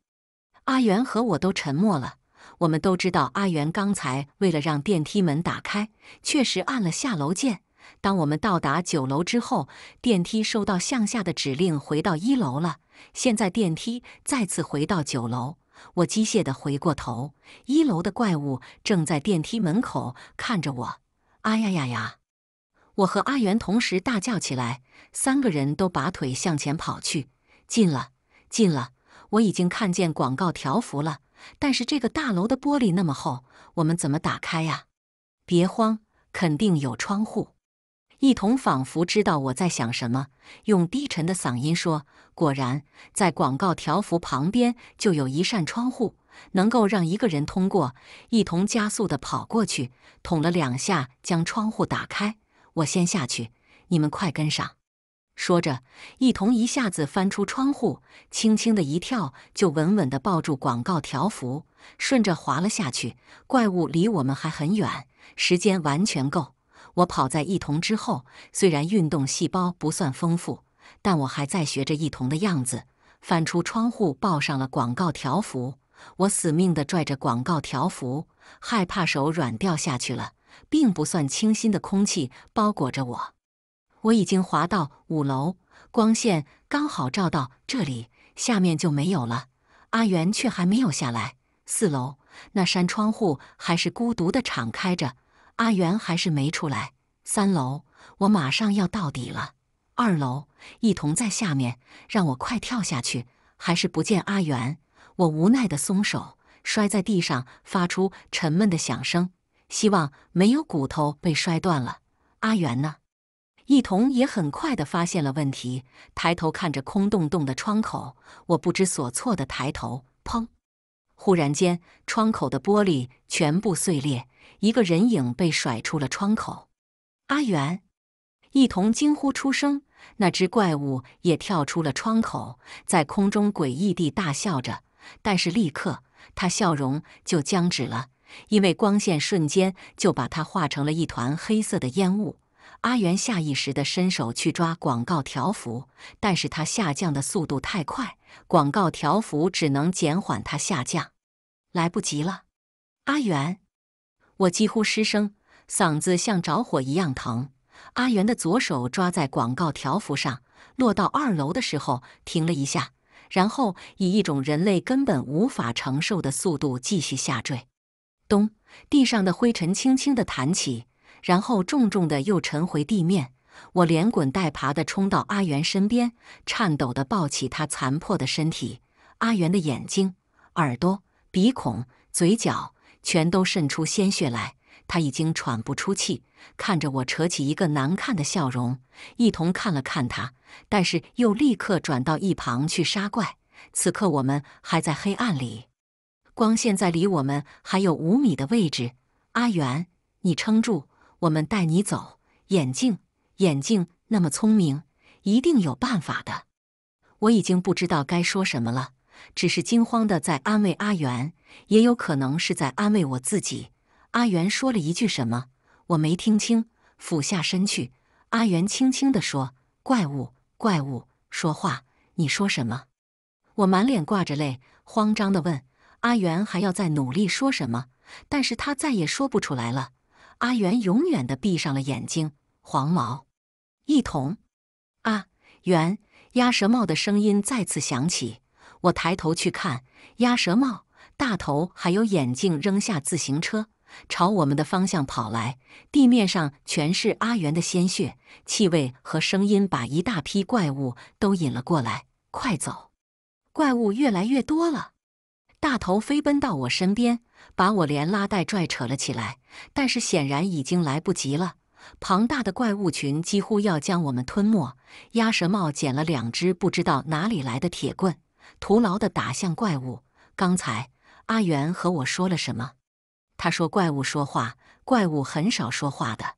阿元和我都沉默了。我们都知道，阿元刚才为了让电梯门打开，确实按了下楼键。当我们到达九楼之后，电梯收到向下的指令，回到一楼了。现在电梯再次回到九楼，我机械地回过头，一楼的怪物正在电梯门口看着我。啊呀呀呀！我和阿元同时大叫起来，三个人都拔腿向前跑去。进了，进了！我已经看见广告条幅了。但是这个大楼的玻璃那么厚，我们怎么打开呀？别慌，肯定有窗户。一同仿佛知道我在想什么，用低沉的嗓音说：“果然，在广告条幅旁边就有一扇窗户，能够让一个人通过。”一同加速地跑过去，捅了两下，将窗户打开。我先下去，你们快跟上。说着，一同一下子翻出窗户，轻轻的一跳，就稳稳的抱住广告条幅，顺着滑了下去。怪物离我们还很远，时间完全够。我跑在一同之后，虽然运动细胞不算丰富，但我还在学着一同的样子，翻出窗户，抱上了广告条幅。我死命的拽着广告条幅，害怕手软掉下去了。并不算清新的空气包裹着我。我已经滑到五楼，光线刚好照到这里，下面就没有了。阿元却还没有下来。四楼那扇窗户还是孤独的敞开着，阿元还是没出来。三楼，我马上要到底了。二楼，一同在下面，让我快跳下去。还是不见阿元，我无奈的松手，摔在地上，发出沉闷的响声，希望没有骨头被摔断了。阿元呢？一同也很快的发现了问题，抬头看着空洞洞的窗口。我不知所措地抬头，砰！忽然间，窗口的玻璃全部碎裂，一个人影被甩出了窗口。阿元，一同惊呼出声。那只怪物也跳出了窗口，在空中诡异地大笑着，但是立刻他笑容就僵止了，因为光线瞬间就把它化成了一团黑色的烟雾。阿元下意识地伸手去抓广告条幅，但是他下降的速度太快，广告条幅只能减缓他下降，来不及了。阿元，我几乎失声，嗓子像着火一样疼。阿元的左手抓在广告条幅上，落到二楼的时候停了一下，然后以一种人类根本无法承受的速度继续下坠。咚，地上的灰尘轻轻地弹起。然后重重的又沉回地面，我连滚带爬的冲到阿元身边，颤抖的抱起他残破的身体。阿元的眼睛、耳朵、鼻孔、嘴角全都渗出鲜血来，他已经喘不出气，看着我扯起一个难看的笑容，一同看了看他，但是又立刻转到一旁去杀怪。此刻我们还在黑暗里，光现在离我们还有五米的位置。阿元，你撑住！我们带你走，眼镜，眼镜那么聪明，一定有办法的。我已经不知道该说什么了，只是惊慌的在安慰阿元，也有可能是在安慰我自己。阿元说了一句什么，我没听清。俯下身去，阿元轻轻的说：“怪物，怪物，说话，你说什么？”我满脸挂着泪，慌张的问阿元，还要再努力说什么？但是他再也说不出来了。阿元永远的闭上了眼睛。黄毛，一桶。啊，元，鸭舌帽的声音再次响起。我抬头去看，鸭舌帽、大头还有眼镜扔下自行车，朝我们的方向跑来。地面上全是阿元的鲜血，气味和声音把一大批怪物都引了过来。快走！怪物越来越多了。大头飞奔到我身边，把我连拉带拽扯了起来，但是显然已经来不及了。庞大的怪物群几乎要将我们吞没。鸭舌帽捡了两只不知道哪里来的铁棍，徒劳地打向怪物。刚才阿元和我说了什么？他说怪物说话，怪物很少说话的，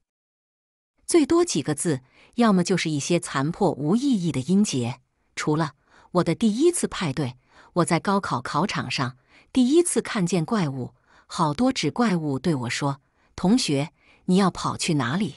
最多几个字，要么就是一些残破无意义的音节。除了我的第一次派对。我在高考考场上第一次看见怪物，好多纸怪物对我说：“同学，你要跑去哪里？”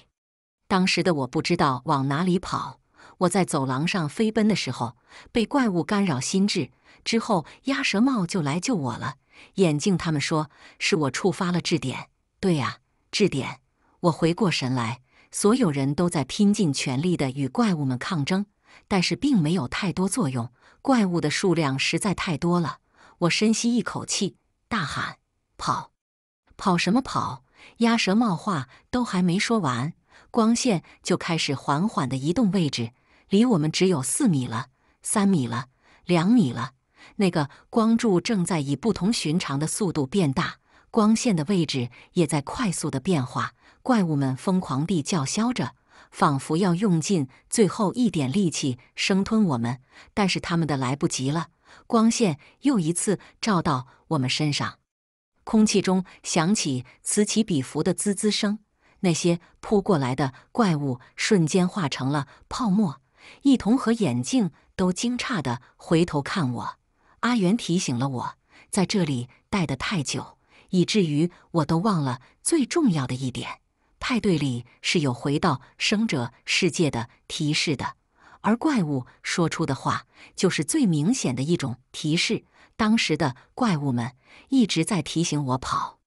当时的我不知道往哪里跑。我在走廊上飞奔的时候，被怪物干扰心智，之后鸭舌帽就来救我了。眼镜他们说是我触发了质点。对呀，质点。我回过神来，所有人都在拼尽全力的与怪物们抗争。但是并没有太多作用，怪物的数量实在太多了。我深吸一口气，大喊：“跑！跑什么跑？”鸭舌帽话都还没说完，光线就开始缓缓地移动位置，离我们只有四米了，三米了，两米了。那个光柱正在以不同寻常的速度变大，光线的位置也在快速的变化。怪物们疯狂地叫嚣着。仿佛要用尽最后一点力气生吞我们，但是他们的来不及了。光线又一次照到我们身上，空气中响起此起彼伏的滋滋声。那些扑过来的怪物瞬间化成了泡沫。一同和眼镜都惊诧地回头看我。阿元提醒了我，在这里待得太久，以至于我都忘了最重要的一点。派对里是有回到生者世界的提示的，而怪物说出的话就是最明显的一种提示。当时的怪物们一直在提醒我跑，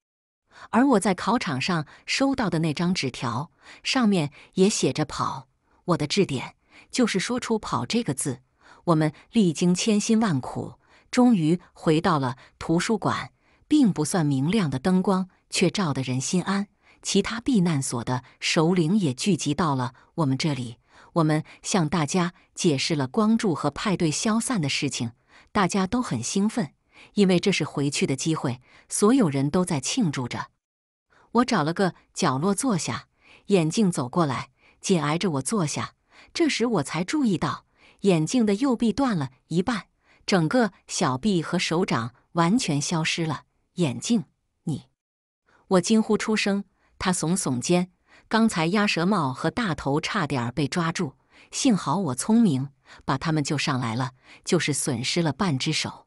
而我在考场上收到的那张纸条上面也写着“跑”。我的质点就是说出“跑”这个字。我们历经千辛万苦，终于回到了图书馆，并不算明亮的灯光，却照得人心安。其他避难所的首领也聚集到了我们这里。我们向大家解释了光柱和派对消散的事情，大家都很兴奋，因为这是回去的机会。所有人都在庆祝着。我找了个角落坐下，眼镜走过来，紧挨着我坐下。这时我才注意到，眼镜的右臂断了一半，整个小臂和手掌完全消失了。眼镜，你！我惊呼出声。他耸耸肩，刚才鸭舌帽和大头差点被抓住，幸好我聪明，把他们救上来了，就是损失了半只手。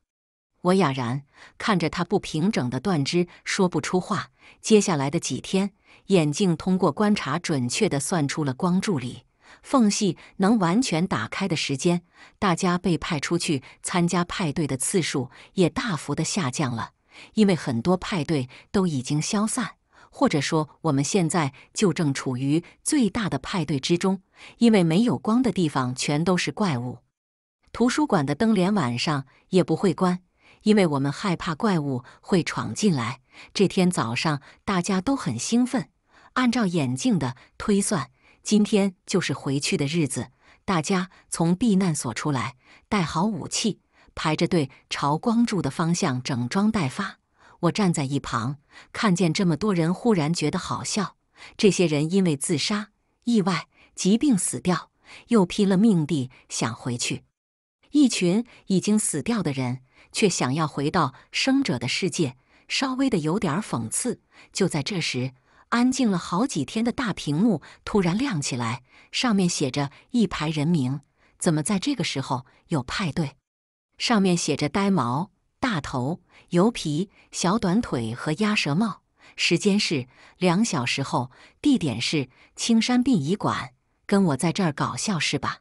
我哑然看着他不平整的断肢，说不出话。接下来的几天，眼镜通过观察，准确地算出了光柱里缝隙能完全打开的时间。大家被派出去参加派对的次数也大幅的下降了，因为很多派对都已经消散。或者说，我们现在就正处于最大的派对之中，因为没有光的地方全都是怪物。图书馆的灯连晚上也不会关，因为我们害怕怪物会闯进来。这天早上大家都很兴奋，按照眼镜的推算，今天就是回去的日子。大家从避难所出来，带好武器，排着队朝光柱的方向整装待发。我站在一旁，看见这么多人，忽然觉得好笑。这些人因为自杀、意外、疾病死掉，又拼了命地想回去。一群已经死掉的人，却想要回到生者的世界，稍微的有点讽刺。就在这时，安静了好几天的大屏幕突然亮起来，上面写着一排人名。怎么在这个时候有派对？上面写着“呆毛”。大头油皮小短腿和鸭舌帽，时间是两小时后，地点是青山殡仪馆。跟我在这儿搞笑是吧？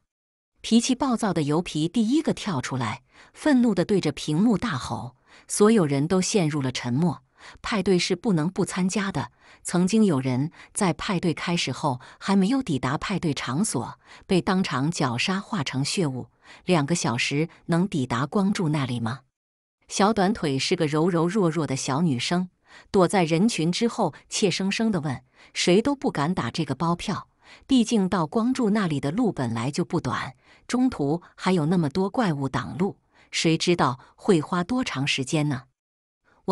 脾气暴躁的油皮第一个跳出来，愤怒地对着屏幕大吼。所有人都陷入了沉默。派对是不能不参加的。曾经有人在派对开始后还没有抵达派对场所，被当场绞杀，化成血雾。两个小时能抵达光柱那里吗？小短腿是个柔柔弱弱的小女生，躲在人群之后怯生生地问：“谁都不敢打这个包票。毕竟到光柱那里的路本来就不短，中途还有那么多怪物挡路，谁知道会花多长时间呢？”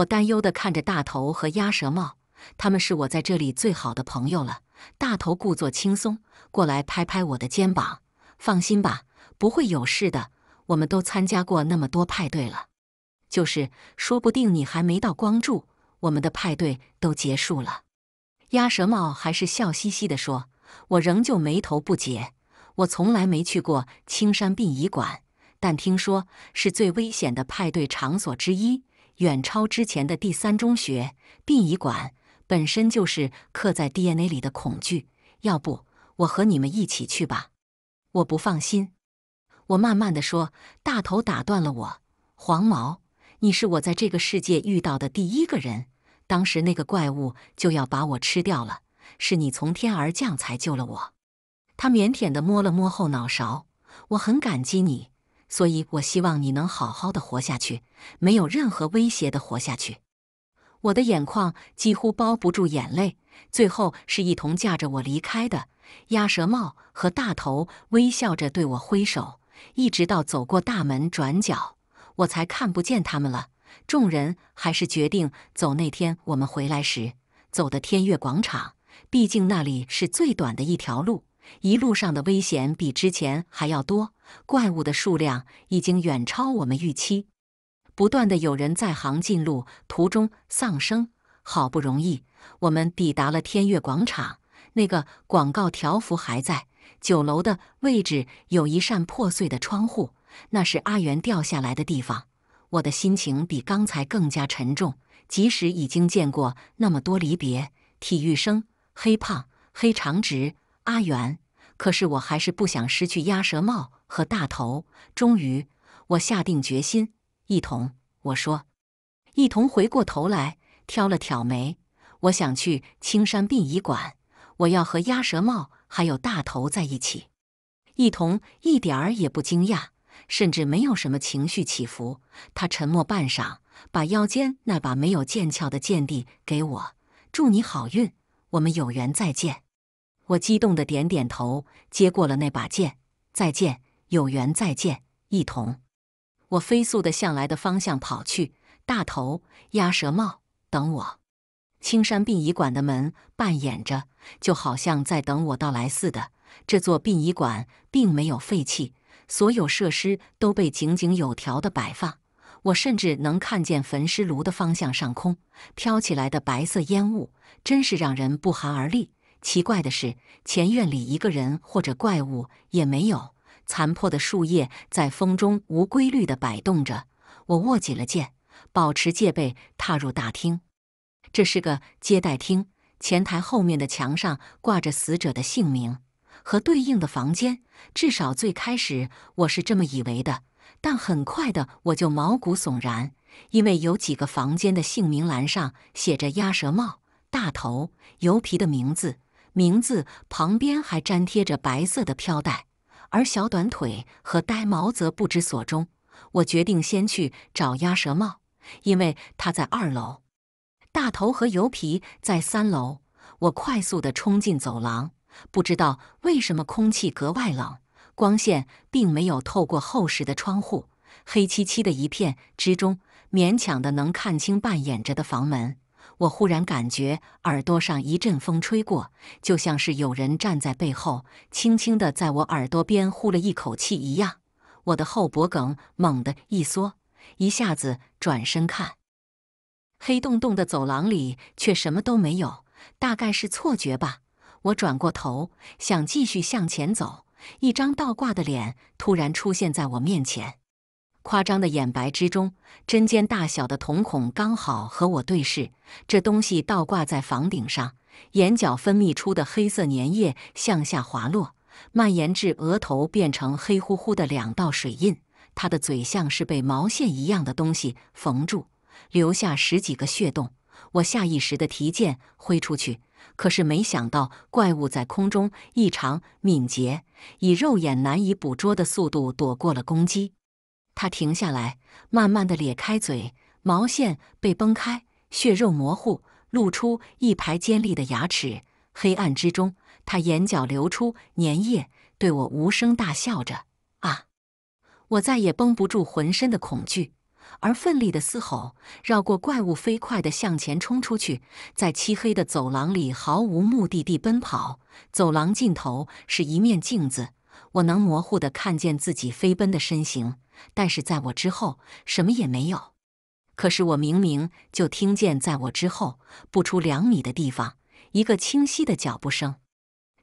我担忧地看着大头和鸭舌帽，他们是我在这里最好的朋友了。大头故作轻松，过来拍拍我的肩膀：“放心吧，不会有事的。我们都参加过那么多派对了。”就是，说不定你还没到光柱，我们的派对都结束了。鸭舌帽还是笑嘻嘻的说：“我仍旧眉头不解。我从来没去过青山殡仪馆，但听说是最危险的派对场所之一，远超之前的第三中学殡仪馆。本身就是刻在 DNA 里的恐惧。要不我和你们一起去吧？我不放心。”我慢慢的说，大头打断了我：“黄毛。”你是我在这个世界遇到的第一个人。当时那个怪物就要把我吃掉了，是你从天而降才救了我。他腼腆地摸了摸后脑勺，我很感激你，所以我希望你能好好的活下去，没有任何威胁的活下去。我的眼眶几乎包不住眼泪。最后是一同架着我离开的鸭舌帽和大头，微笑着对我挥手，一直到走过大门转角。我才看不见他们了。众人还是决定走那天我们回来时走的天悦广场，毕竟那里是最短的一条路。一路上的危险比之前还要多，怪物的数量已经远超我们预期。不断的有人在行进路途中丧生。好不容易，我们抵达了天悦广场。那个广告条幅还在，酒楼的位置有一扇破碎的窗户。那是阿元掉下来的地方，我的心情比刚才更加沉重。即使已经见过那么多离别，体育生、黑胖、黑长直、阿元，可是我还是不想失去鸭舌帽和大头。终于，我下定决心，一同我说：“一同回过头来，挑了挑眉，我想去青山殡仪馆。我要和鸭舌帽还有大头在一起。”一同一点儿也不惊讶。甚至没有什么情绪起伏，他沉默半晌，把腰间那把没有剑鞘的剑递给我。祝你好运，我们有缘再见。我激动的点点头，接过了那把剑。再见，有缘再见，一同。我飞速的向来的方向跑去。大头鸭舌帽，等我。青山殡仪馆的门半掩着，就好像在等我到来似的。这座殡仪馆并没有废弃。所有设施都被井井有条的摆放，我甚至能看见焚尸炉的方向上空飘起来的白色烟雾，真是让人不寒而栗。奇怪的是，前院里一个人或者怪物也没有。残破的树叶在风中无规律地摆动着，我握紧了剑，保持戒备，踏入大厅。这是个接待厅，前台后面的墙上挂着死者的姓名。和对应的房间，至少最开始我是这么以为的。但很快的，我就毛骨悚然，因为有几个房间的姓名栏上写着鸭舌帽、大头、油皮的名字，名字旁边还粘贴着白色的飘带，而小短腿和呆毛则不知所终。我决定先去找鸭舌帽，因为他在二楼，大头和油皮在三楼。我快速地冲进走廊。不知道为什么空气格外冷，光线并没有透过厚实的窗户，黑漆漆的一片之中，勉强的能看清半掩着的房门。我忽然感觉耳朵上一阵风吹过，就像是有人站在背后，轻轻地在我耳朵边呼了一口气一样。我的后脖梗猛地一缩，一下子转身看，黑洞洞的走廊里却什么都没有，大概是错觉吧。我转过头，想继续向前走，一张倒挂的脸突然出现在我面前。夸张的眼白之中，针尖大小的瞳孔刚好和我对视。这东西倒挂在房顶上，眼角分泌出的黑色粘液向下滑落，蔓延至额头，变成黑乎乎的两道水印。他的嘴像是被毛线一样的东西缝住，留下十几个血洞。我下意识的提剑挥出去。可是没想到，怪物在空中异常敏捷，以肉眼难以捕捉的速度躲过了攻击。它停下来，慢慢的咧开嘴，毛线被崩开，血肉模糊，露出一排尖利的牙齿。黑暗之中，它眼角流出粘液，对我无声大笑着。啊！我再也绷不住，浑身的恐惧。而奋力地嘶吼，绕过怪物，飞快地向前冲出去，在漆黑的走廊里毫无目的地奔跑。走廊尽头是一面镜子，我能模糊地看见自己飞奔的身形，但是在我之后什么也没有。可是我明明就听见，在我之后不出两米的地方，一个清晰的脚步声。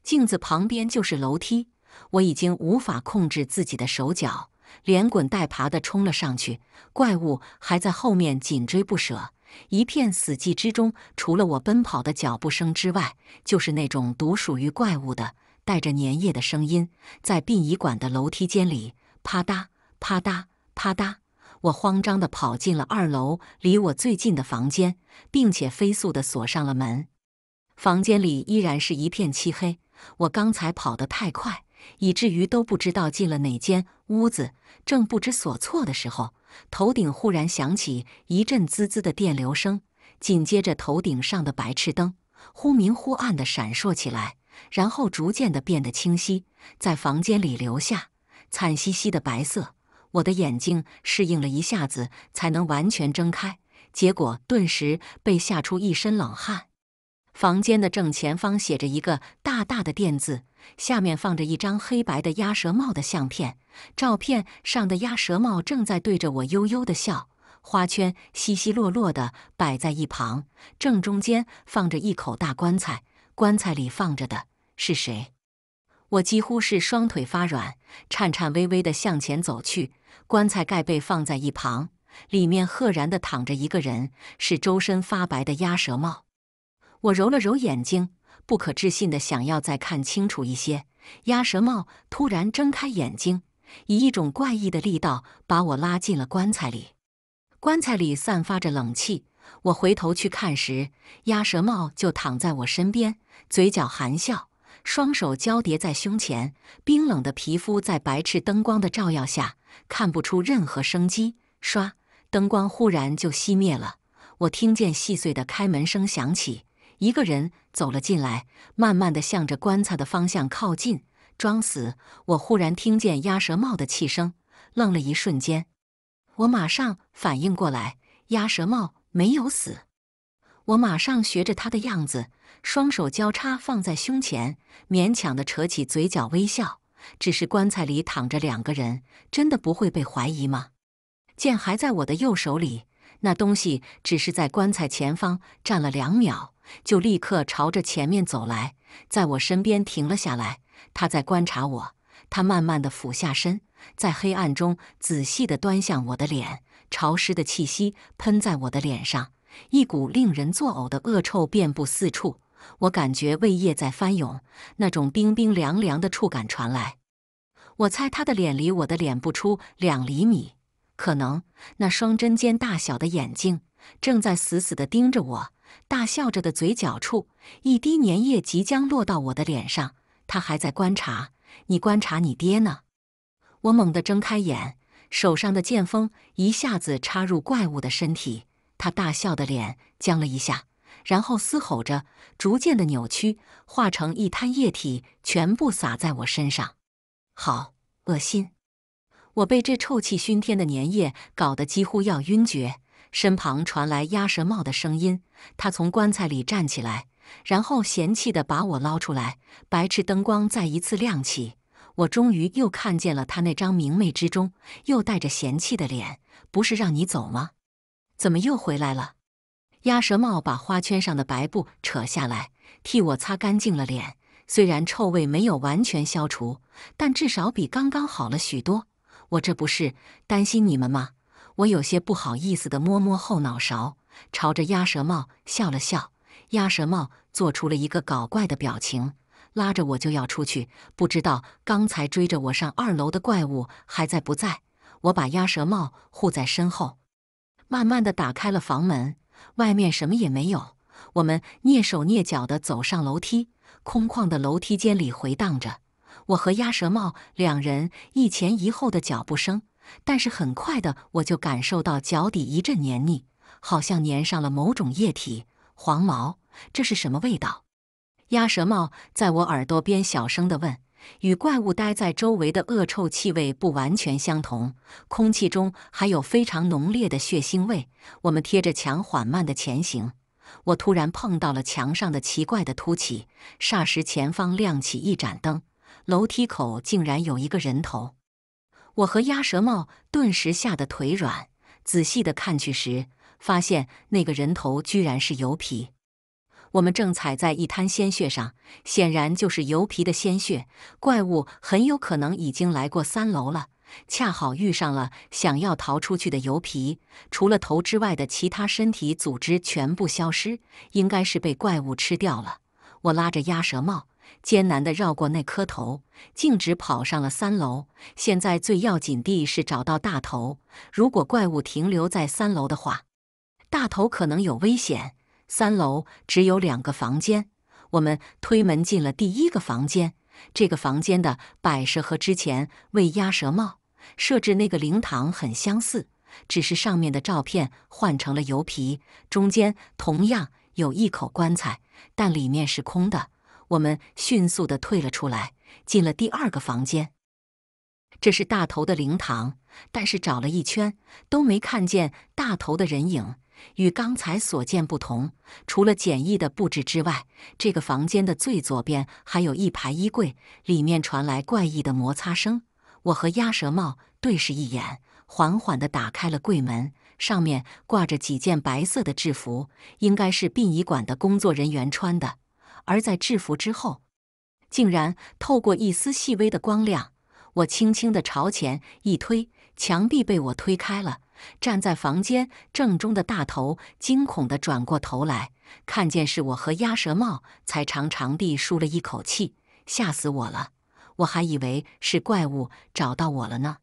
镜子旁边就是楼梯，我已经无法控制自己的手脚。连滚带爬地冲了上去，怪物还在后面紧追不舍。一片死寂之中，除了我奔跑的脚步声之外，就是那种独属于怪物的带着粘液的声音，在殡仪馆的楼梯间里，啪嗒啪嗒啪嗒。我慌张地跑进了二楼离我最近的房间，并且飞速地锁上了门。房间里依然是一片漆黑，我刚才跑得太快，以至于都不知道进了哪间。屋子正不知所措的时候，头顶忽然响起一阵滋滋的电流声，紧接着头顶上的白炽灯忽明忽暗的闪烁起来，然后逐渐的变得清晰，在房间里留下惨兮兮的白色。我的眼睛适应了一下子，才能完全睁开，结果顿时被吓出一身冷汗。房间的正前方写着一个大大的“奠”字，下面放着一张黑白的鸭舌帽的相片。照片上的鸭舌帽正在对着我悠悠的笑。花圈稀稀落落的摆在一旁，正中间放着一口大棺材，棺材里放着的是谁？我几乎是双腿发软，颤颤巍巍的向前走去。棺材盖被放在一旁，里面赫然的躺着一个人，是周身发白的鸭舌帽。我揉了揉眼睛，不可置信的想要再看清楚一些。鸭舌帽突然睁开眼睛，以一种怪异的力道把我拉进了棺材里。棺材里散发着冷气。我回头去看时，鸭舌帽就躺在我身边，嘴角含笑，双手交叠在胸前，冰冷的皮肤在白炽灯光的照耀下看不出任何生机。刷，灯光忽然就熄灭了。我听见细碎的开门声响起。一个人走了进来，慢慢的向着棺材的方向靠近，装死。我忽然听见鸭舌帽的气声，愣了一瞬间，我马上反应过来，鸭舌帽没有死。我马上学着他的样子，双手交叉放在胸前，勉强的扯起嘴角微笑。只是棺材里躺着两个人，真的不会被怀疑吗？剑还在我的右手里，那东西只是在棺材前方站了两秒。就立刻朝着前面走来，在我身边停了下来。他在观察我。他慢慢的俯下身，在黑暗中仔细的端向我的脸。潮湿的气息喷在我的脸上，一股令人作呕的恶臭遍布四处。我感觉胃液在翻涌，那种冰冰凉凉的触感传来。我猜他的脸离我的脸不出两厘米，可能那双针尖大小的眼睛正在死死的盯着我。大笑着的嘴角处，一滴粘液即将落到我的脸上。他还在观察，你观察你爹呢。我猛地睁开眼，手上的剑锋一下子插入怪物的身体。他大笑的脸僵了一下，然后嘶吼着，逐渐的扭曲，化成一滩液体，全部洒在我身上。好恶心！我被这臭气熏天的粘液搞得几乎要晕厥。身旁传来鸭舌帽的声音，他从棺材里站起来，然后嫌弃地把我捞出来。白炽灯光再一次亮起，我终于又看见了他那张明媚之中又带着嫌弃的脸。不是让你走吗？怎么又回来了？鸭舌帽把花圈上的白布扯下来，替我擦干净了脸。虽然臭味没有完全消除，但至少比刚刚好了许多。我这不是担心你们吗？我有些不好意思的摸摸后脑勺，朝着鸭舌帽笑了笑。鸭舌帽做出了一个搞怪的表情，拉着我就要出去。不知道刚才追着我上二楼的怪物还在不在？我把鸭舌帽护在身后，慢慢的打开了房门。外面什么也没有。我们蹑手蹑脚的走上楼梯，空旷的楼梯间里回荡着我和鸭舌帽两人一前一后的脚步声。但是很快的，我就感受到脚底一阵黏腻，好像粘上了某种液体。黄毛，这是什么味道？鸭舌帽在我耳朵边小声地问。与怪物待在周围的恶臭气味不完全相同，空气中还有非常浓烈的血腥味。我们贴着墙缓慢地前行。我突然碰到了墙上的奇怪的凸起，霎时前方亮起一盏灯，楼梯口竟然有一个人头。我和鸭舌帽顿时吓得腿软，仔细的看去时，发现那个人头居然是油皮。我们正踩在一滩鲜血上，显然就是油皮的鲜血。怪物很有可能已经来过三楼了，恰好遇上了想要逃出去的油皮。除了头之外的其他身体组织全部消失，应该是被怪物吃掉了。我拉着鸭舌帽。艰难地绕过那颗头，径直跑上了三楼。现在最要紧的是找到大头。如果怪物停留在三楼的话，大头可能有危险。三楼只有两个房间，我们推门进了第一个房间。这个房间的摆设和之前为鸭舌帽设置那个灵堂很相似，只是上面的照片换成了油皮。中间同样有一口棺材，但里面是空的。我们迅速地退了出来，进了第二个房间。这是大头的灵堂，但是找了一圈都没看见大头的人影。与刚才所见不同，除了简易的布置之外，这个房间的最左边还有一排衣柜，里面传来怪异的摩擦声。我和鸭舌帽对视一眼，缓缓地打开了柜门，上面挂着几件白色的制服，应该是殡仪馆的工作人员穿的。而在制服之后，竟然透过一丝细微的光亮，我轻轻地朝前一推，墙壁被我推开了。站在房间正中的大头惊恐地转过头来，看见是我和鸭舌帽，才长长地舒了一口气：“吓死我了！我还以为是怪物找到我了呢。”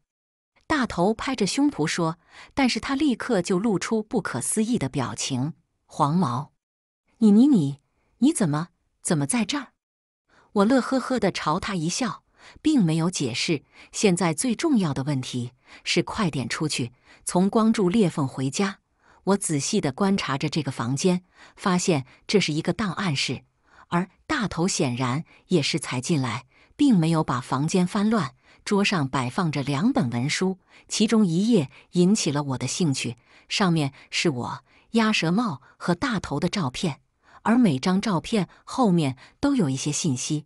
大头拍着胸脯说，但是他立刻就露出不可思议的表情：“黄毛，你你你，你怎么？”怎么在这儿？我乐呵呵的朝他一笑，并没有解释。现在最重要的问题是快点出去，从光柱裂缝回家。我仔细的观察着这个房间，发现这是一个档案室，而大头显然也是才进来，并没有把房间翻乱。桌上摆放着两本文书，其中一页引起了我的兴趣，上面是我、鸭舌帽和大头的照片。而每张照片后面都有一些信息。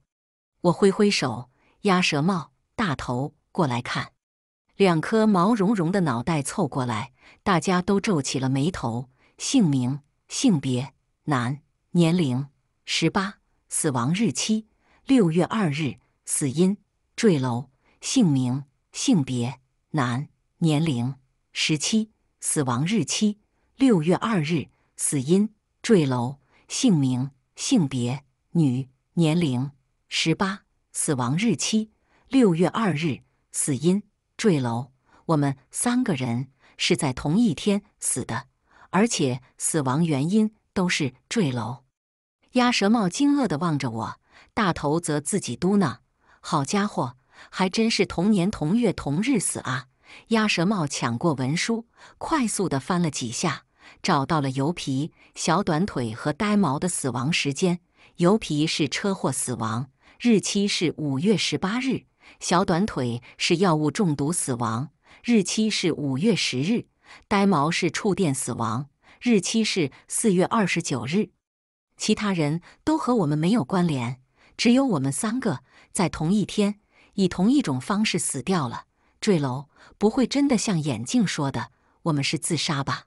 我挥挥手，鸭舌帽大头过来看，两颗毛茸茸的脑袋凑过来，大家都皱起了眉头。姓名，性别，男，年龄，十八，死亡日期，六月二日，死因，坠楼。姓名，性别，男，年龄，十七，死亡日期，六月二日，死因，坠楼。姓名，性别女，年龄十八，死亡日期六月二日，死因坠楼。我们三个人是在同一天死的，而且死亡原因都是坠楼。鸭舌帽惊愕地望着我，大头则自己嘟囔：“好家伙，还真是同年同月同日死啊！”鸭舌帽抢过文书，快速的翻了几下。找到了油皮、小短腿和呆毛的死亡时间。油皮是车祸死亡，日期是五月十八日；小短腿是药物中毒死亡，日期是五月十日；呆毛是触电死亡，日期是四月二十九日。其他人都和我们没有关联，只有我们三个在同一天以同一种方式死掉了。坠楼不会真的像眼镜说的，我们是自杀吧？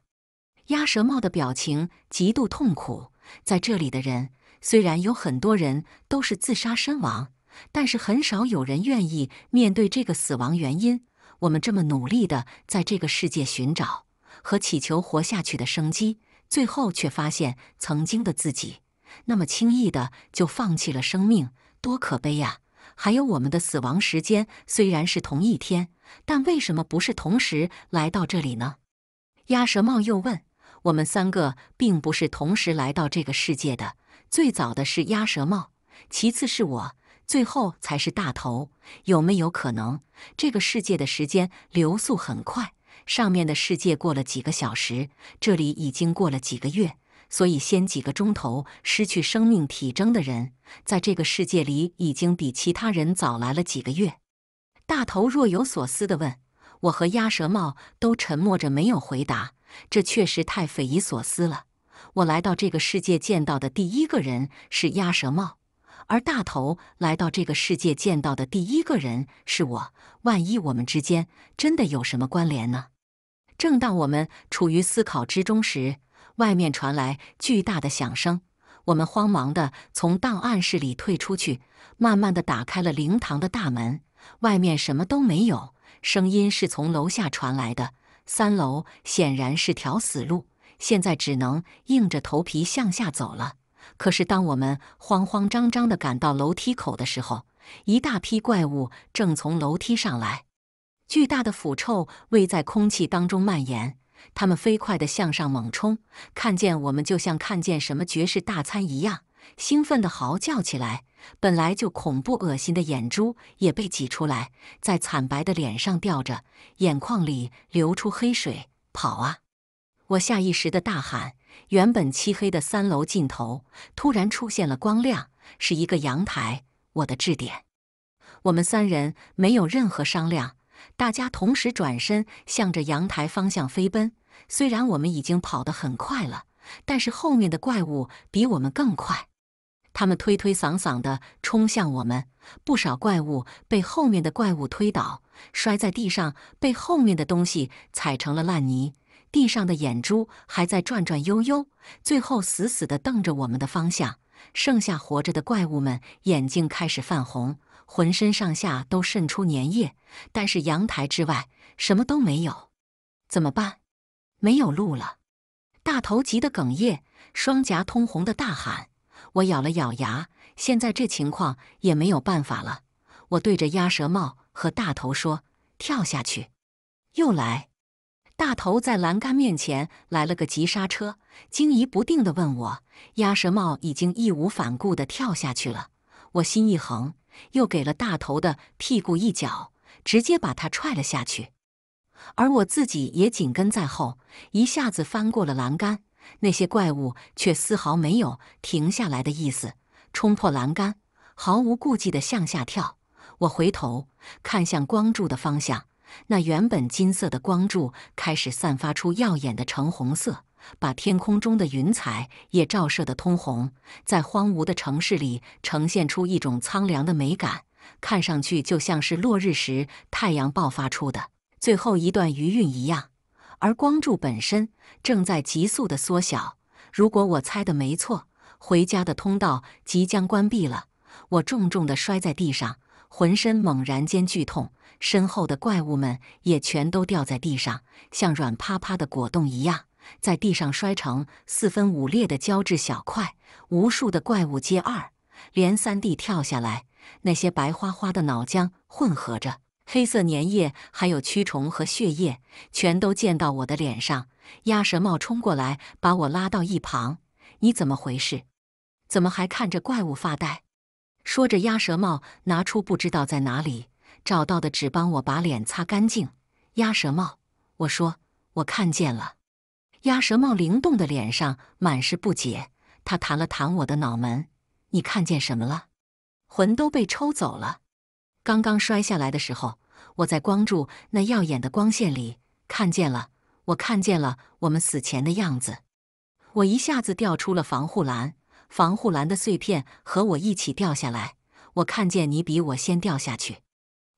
鸭舌帽的表情极度痛苦。在这里的人虽然有很多人都是自杀身亡，但是很少有人愿意面对这个死亡原因。我们这么努力的在这个世界寻找和祈求活下去的生机，最后却发现曾经的自己那么轻易的就放弃了生命，多可悲呀！还有我们的死亡时间虽然是同一天，但为什么不是同时来到这里呢？鸭舌帽又问。我们三个并不是同时来到这个世界的，最早的是鸭舌帽，其次是我，最后才是大头。有没有可能这个世界的时间流速很快？上面的世界过了几个小时，这里已经过了几个月。所以，先几个钟头失去生命体征的人，在这个世界里已经比其他人早来了几个月。大头若有所思地问：“我和鸭舌帽都沉默着，没有回答。”这确实太匪夷所思了。我来到这个世界见到的第一个人是鸭舌帽，而大头来到这个世界见到的第一个人是我。万一我们之间真的有什么关联呢？正当我们处于思考之中时，外面传来巨大的响声。我们慌忙地从档案室里退出去，慢慢地打开了灵堂的大门。外面什么都没有，声音是从楼下传来的。三楼显然是条死路，现在只能硬着头皮向下走了。可是，当我们慌慌张张地赶到楼梯口的时候，一大批怪物正从楼梯上来，巨大的腐臭味在空气当中蔓延，它们飞快地向上猛冲，看见我们就像看见什么绝世大餐一样。兴奋地嚎叫起来，本来就恐怖恶心的眼珠也被挤出来，在惨白的脸上吊着，眼眶里流出黑水。跑啊！我下意识地大喊。原本漆黑的三楼尽头突然出现了光亮，是一个阳台。我的质点。我们三人没有任何商量，大家同时转身，向着阳台方向飞奔。虽然我们已经跑得很快了，但是后面的怪物比我们更快。他们推推搡搡地冲向我们，不少怪物被后面的怪物推倒，摔在地上，被后面的东西踩成了烂泥。地上的眼珠还在转转悠悠，最后死死地瞪着我们的方向。剩下活着的怪物们眼睛开始泛红，浑身上下都渗出粘液。但是阳台之外什么都没有，怎么办？没有路了！大头急得哽咽，双颊通红地大喊。我咬了咬牙，现在这情况也没有办法了。我对着鸭舌帽和大头说：“跳下去！”又来，大头在栏杆面前来了个急刹车，惊疑不定地问我。鸭舌帽已经义无反顾地跳下去了。我心一横，又给了大头的屁股一脚，直接把他踹了下去，而我自己也紧跟在后，一下子翻过了栏杆。那些怪物却丝毫没有停下来的意思，冲破栏杆，毫无顾忌地向下跳。我回头看向光柱的方向，那原本金色的光柱开始散发出耀眼的橙红色，把天空中的云彩也照射得通红，在荒芜的城市里呈现出一种苍凉的美感，看上去就像是落日时太阳爆发出的最后一段余韵一样。而光柱本身正在急速的缩小。如果我猜的没错，回家的通道即将关闭了。我重重的摔在地上，浑身猛然间剧痛。身后的怪物们也全都掉在地上，像软趴趴的果冻一样，在地上摔成四分五裂的胶质小块。无数的怪物接二连三地跳下来，那些白花花的脑浆混合着。黑色粘液，还有蛆虫和血液，全都溅到我的脸上。鸭舌帽冲过来，把我拉到一旁。“你怎么回事？怎么还看着怪物发呆？”说着，鸭舌帽拿出不知道在哪里找到的纸，帮我把脸擦干净。鸭舌帽，我说：“我看见了。”鸭舌帽灵动的脸上满是不解，他弹了弹我的脑门：“你看见什么了？魂都被抽走了。”刚刚摔下来的时候，我在光柱那耀眼的光线里看见了，我看见了我们死前的样子。我一下子掉出了防护栏，防护栏的碎片和我一起掉下来。我看见你比我先掉下去，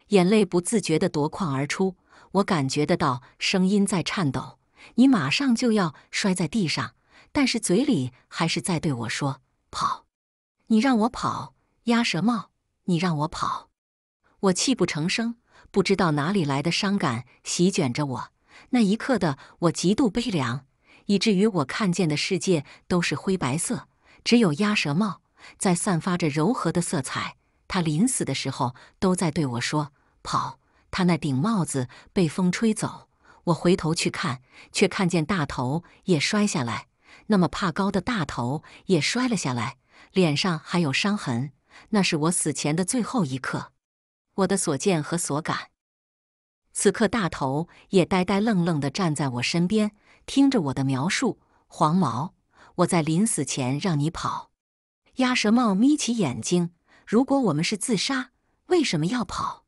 眼泪不自觉的夺眶而出。我感觉得到声音在颤抖。你马上就要摔在地上，但是嘴里还是在对我说：“跑！”你让我跑，鸭舌帽，你让我跑。我泣不成声，不知道哪里来的伤感席卷着我。那一刻的我极度悲凉，以至于我看见的世界都是灰白色，只有鸭舌帽在散发着柔和的色彩。他临死的时候都在对我说：“跑！”他那顶帽子被风吹走，我回头去看，却看见大头也摔下来。那么怕高的大头也摔了下来，脸上还有伤痕。那是我死前的最后一刻。我的所见和所感。此刻，大头也呆呆愣愣的站在我身边，听着我的描述。黄毛，我在临死前让你跑。鸭舌帽眯起眼睛。如果我们是自杀，为什么要跑？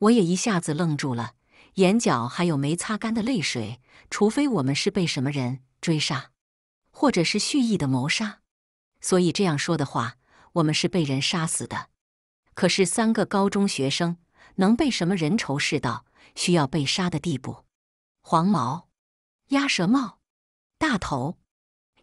我也一下子愣住了，眼角还有没擦干的泪水。除非我们是被什么人追杀，或者是蓄意的谋杀。所以这样说的话，我们是被人杀死的。可是三个高中学生能被什么人仇视到需要被杀的地步？黄毛、鸭舌帽、大头，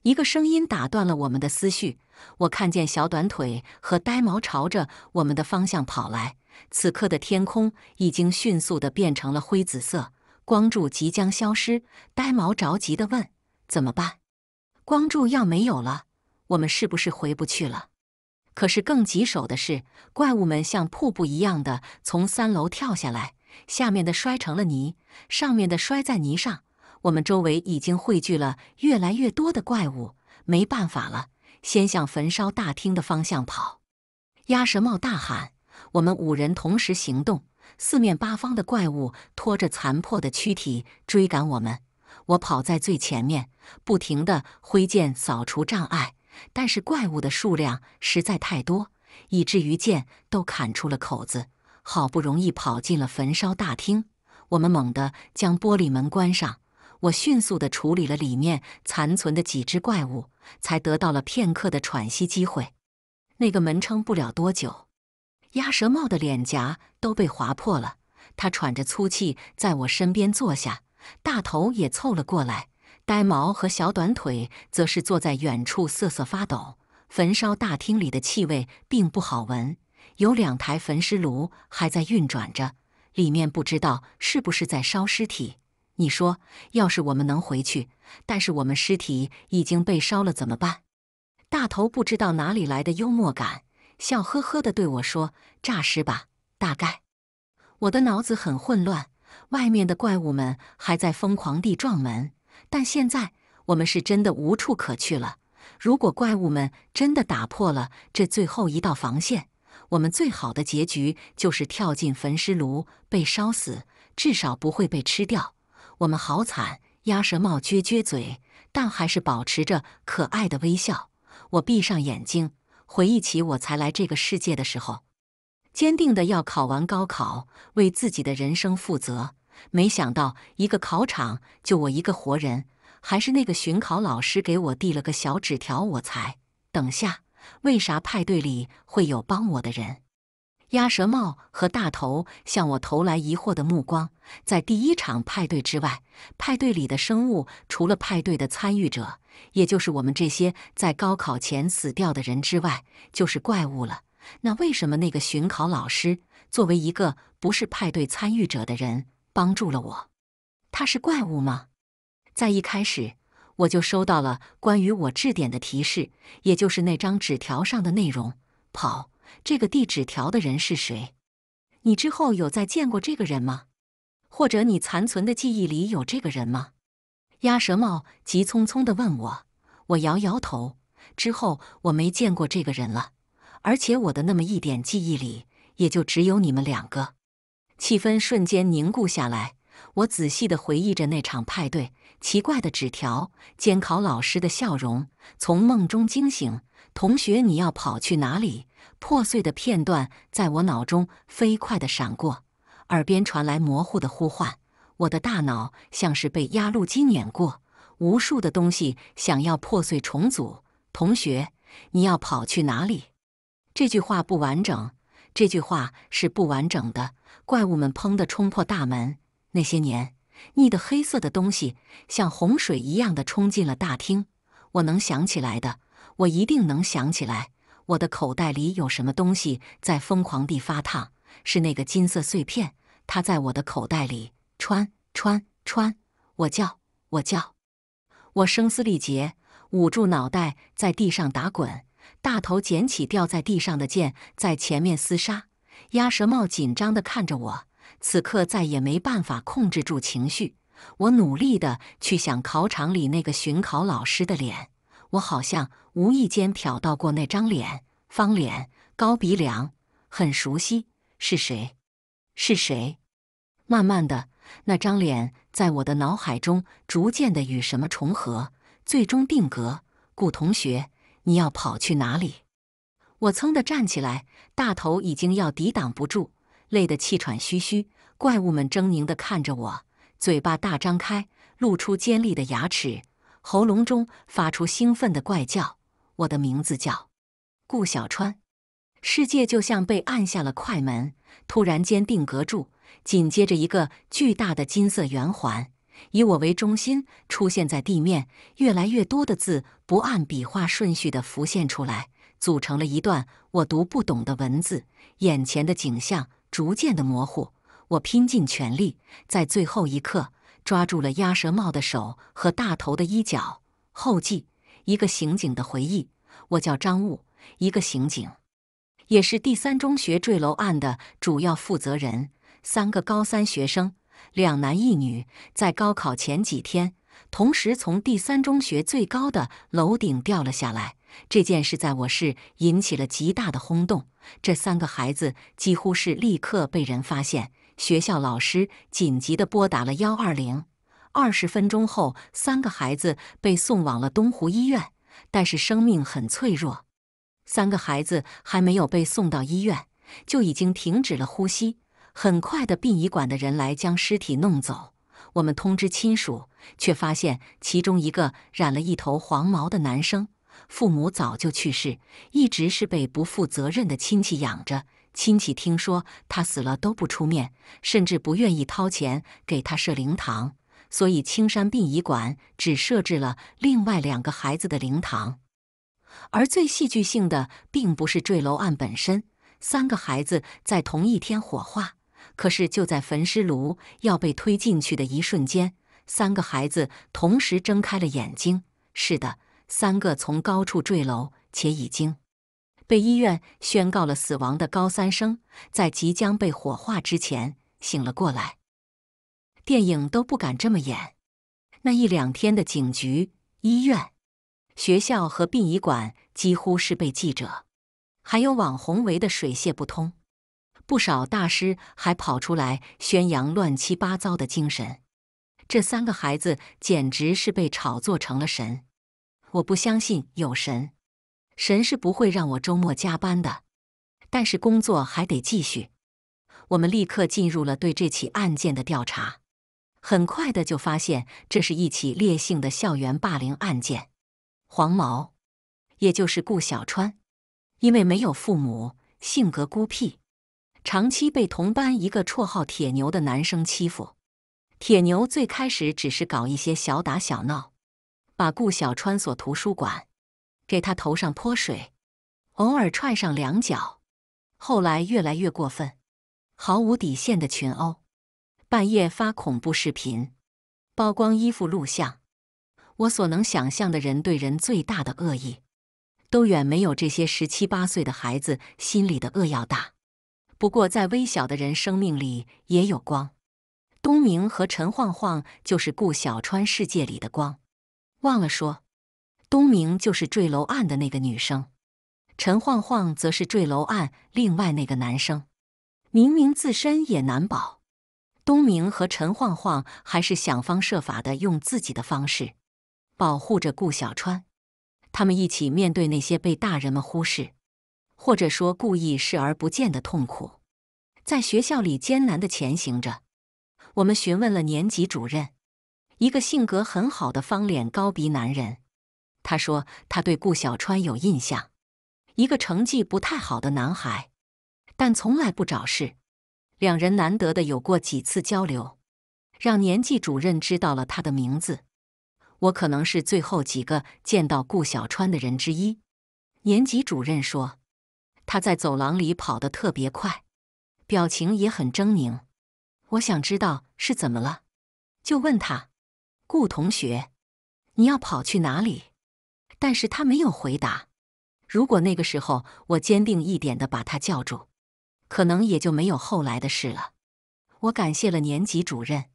一个声音打断了我们的思绪。我看见小短腿和呆毛朝着我们的方向跑来。此刻的天空已经迅速的变成了灰紫色，光柱即将消失。呆毛着急的问：“怎么办？光柱要没有了，我们是不是回不去了？”可是更棘手的是，怪物们像瀑布一样的从三楼跳下来，下面的摔成了泥，上面的摔在泥上。我们周围已经汇聚了越来越多的怪物，没办法了，先向焚烧大厅的方向跑！鸭舌帽大喊。我们五人同时行动，四面八方的怪物拖着残破的躯体追赶我们。我跑在最前面，不停地挥剑扫除障碍。但是怪物的数量实在太多，以至于剑都砍出了口子。好不容易跑进了焚烧大厅，我们猛地将玻璃门关上。我迅速地处理了里面残存的几只怪物，才得到了片刻的喘息机会。那个门撑不了多久，鸭舌帽的脸颊都被划破了。他喘着粗气，在我身边坐下，大头也凑了过来。呆毛和小短腿则是坐在远处瑟瑟发抖。焚烧大厅里的气味并不好闻，有两台焚尸炉还在运转着，里面不知道是不是在烧尸体。你说，要是我们能回去，但是我们尸体已经被烧了，怎么办？大头不知道哪里来的幽默感，笑呵呵地对我说：“诈尸吧，大概。”我的脑子很混乱，外面的怪物们还在疯狂地撞门。但现在我们是真的无处可去了。如果怪物们真的打破了这最后一道防线，我们最好的结局就是跳进焚尸炉被烧死，至少不会被吃掉。我们好惨！鸭舌帽撅撅嘴，但还是保持着可爱的微笑。我闭上眼睛，回忆起我才来这个世界的时候，坚定的要考完高考，为自己的人生负责。没想到一个考场就我一个活人，还是那个巡考老师给我递了个小纸条，我才等下。为啥派对里会有帮我的人？鸭舌帽和大头向我投来疑惑的目光。在第一场派对之外，派对里的生物除了派对的参与者，也就是我们这些在高考前死掉的人之外，就是怪物了。那为什么那个巡考老师作为一个不是派对参与者的人？帮助了我，他是怪物吗？在一开始我就收到了关于我质点的提示，也就是那张纸条上的内容。跑，这个递纸条的人是谁？你之后有再见过这个人吗？或者你残存的记忆里有这个人吗？鸭舌帽急匆匆的问我，我摇摇头。之后我没见过这个人了，而且我的那么一点记忆里，也就只有你们两个。气氛瞬间凝固下来，我仔细的回忆着那场派对、奇怪的纸条、监考老师的笑容。从梦中惊醒，同学，你要跑去哪里？破碎的片段在我脑中飞快的闪过，耳边传来模糊的呼唤。我的大脑像是被压路机碾过，无数的东西想要破碎重组。同学，你要跑去哪里？这句话不完整。这句话是不完整的。怪物们砰的冲破大门，那些年腻的黑色的东西像洪水一样的冲进了大厅。我能想起来的，我一定能想起来。我的口袋里有什么东西在疯狂地发烫？是那个金色碎片，它在我的口袋里。穿穿穿！我叫，我叫，我声嘶力竭，捂住脑袋，在地上打滚。大头捡起掉在地上的剑，在前面厮杀。鸭舌帽紧张地看着我，此刻再也没办法控制住情绪。我努力地去想考场里那个巡考老师的脸，我好像无意间瞟到过那张脸，方脸，高鼻梁，很熟悉。是谁？是谁？慢慢的，那张脸在我的脑海中逐渐地与什么重合，最终定格。顾同学。你要跑去哪里？我噌地站起来，大头已经要抵挡不住，累得气喘吁吁。怪物们狰狞地看着我，嘴巴大张开，露出尖利的牙齿，喉咙中发出兴奋的怪叫。我的名字叫顾小川。世界就像被按下了快门，突然间定格住，紧接着一个巨大的金色圆环。以我为中心出现在地面，越来越多的字不按笔画顺序的浮现出来，组成了一段我读不懂的文字。眼前的景象逐渐的模糊，我拼尽全力，在最后一刻抓住了鸭舌帽的手和大头的衣角。后记：一个刑警的回忆。我叫张悟，一个刑警，也是第三中学坠楼案的主要负责人。三个高三学生。两男一女在高考前几天，同时从第三中学最高的楼顶掉了下来。这件事在我市引起了极大的轰动。这三个孩子几乎是立刻被人发现，学校老师紧急地拨打了幺二零。二十分钟后，三个孩子被送往了东湖医院，但是生命很脆弱。三个孩子还没有被送到医院，就已经停止了呼吸。很快的，殡仪馆的人来将尸体弄走。我们通知亲属，却发现其中一个染了一头黄毛的男生，父母早就去世，一直是被不负责任的亲戚养着。亲戚听说他死了都不出面，甚至不愿意掏钱给他设灵堂。所以青山殡仪馆只设置了另外两个孩子的灵堂。而最戏剧性的，并不是坠楼案本身，三个孩子在同一天火化。可是就在焚尸炉要被推进去的一瞬间，三个孩子同时睁开了眼睛。是的，三个从高处坠楼且已经被医院宣告了死亡的高三生，在即将被火化之前醒了过来。电影都不敢这么演。那一两天的警局、医院、学校和殡仪馆几乎是被记者还有网红围得水泄不通。不少大师还跑出来宣扬乱七八糟的精神，这三个孩子简直是被炒作成了神。我不相信有神，神是不会让我周末加班的，但是工作还得继续。我们立刻进入了对这起案件的调查，很快的就发现这是一起烈性的校园霸凌案件。黄毛，也就是顾小川，因为没有父母，性格孤僻。长期被同班一个绰号“铁牛”的男生欺负。铁牛最开始只是搞一些小打小闹，把顾小川锁图书馆，给他头上泼水，偶尔踹上两脚。后来越来越过分，毫无底线的群殴，半夜发恐怖视频，曝光衣服录像。我所能想象的人对人最大的恶意，都远没有这些十七八岁的孩子心里的恶要大。不过，在微小的人生命里也有光。东明和陈晃晃就是顾小川世界里的光。忘了说，东明就是坠楼案的那个女生，陈晃晃则是坠楼案另外那个男生。明明自身也难保，东明和陈晃晃还是想方设法的用自己的方式保护着顾小川。他们一起面对那些被大人们忽视。或者说故意视而不见的痛苦，在学校里艰难的前行着。我们询问了年级主任，一个性格很好的方脸高鼻男人，他说他对顾小川有印象，一个成绩不太好的男孩，但从来不找事。两人难得的有过几次交流，让年级主任知道了他的名字。我可能是最后几个见到顾小川的人之一。年级主任说。他在走廊里跑得特别快，表情也很狰狞。我想知道是怎么了，就问他：“顾同学，你要跑去哪里？”但是他没有回答。如果那个时候我坚定一点的把他叫住，可能也就没有后来的事了。我感谢了年级主任。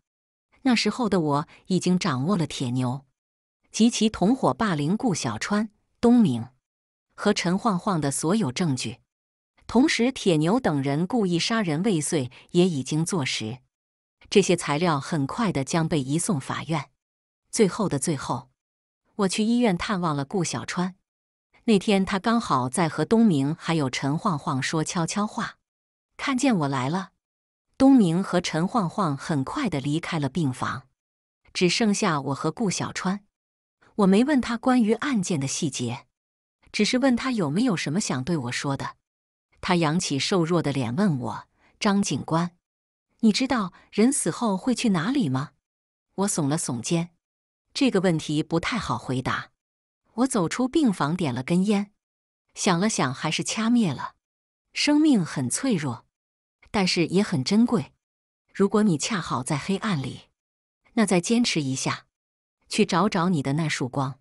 那时候的我已经掌握了铁牛及其同伙霸凌顾小川、东明和陈晃晃的所有证据。同时，铁牛等人故意杀人未遂也已经坐实，这些材料很快的将被移送法院。最后的最后，我去医院探望了顾小川。那天他刚好在和东明还有陈晃晃说悄悄话，看见我来了，东明和陈晃晃很快的离开了病房，只剩下我和顾小川。我没问他关于案件的细节，只是问他有没有什么想对我说的。他扬起瘦弱的脸，问我：“张警官，你知道人死后会去哪里吗？”我耸了耸肩，这个问题不太好回答。我走出病房，点了根烟，想了想，还是掐灭了。生命很脆弱，但是也很珍贵。如果你恰好在黑暗里，那再坚持一下，去找找你的那束光。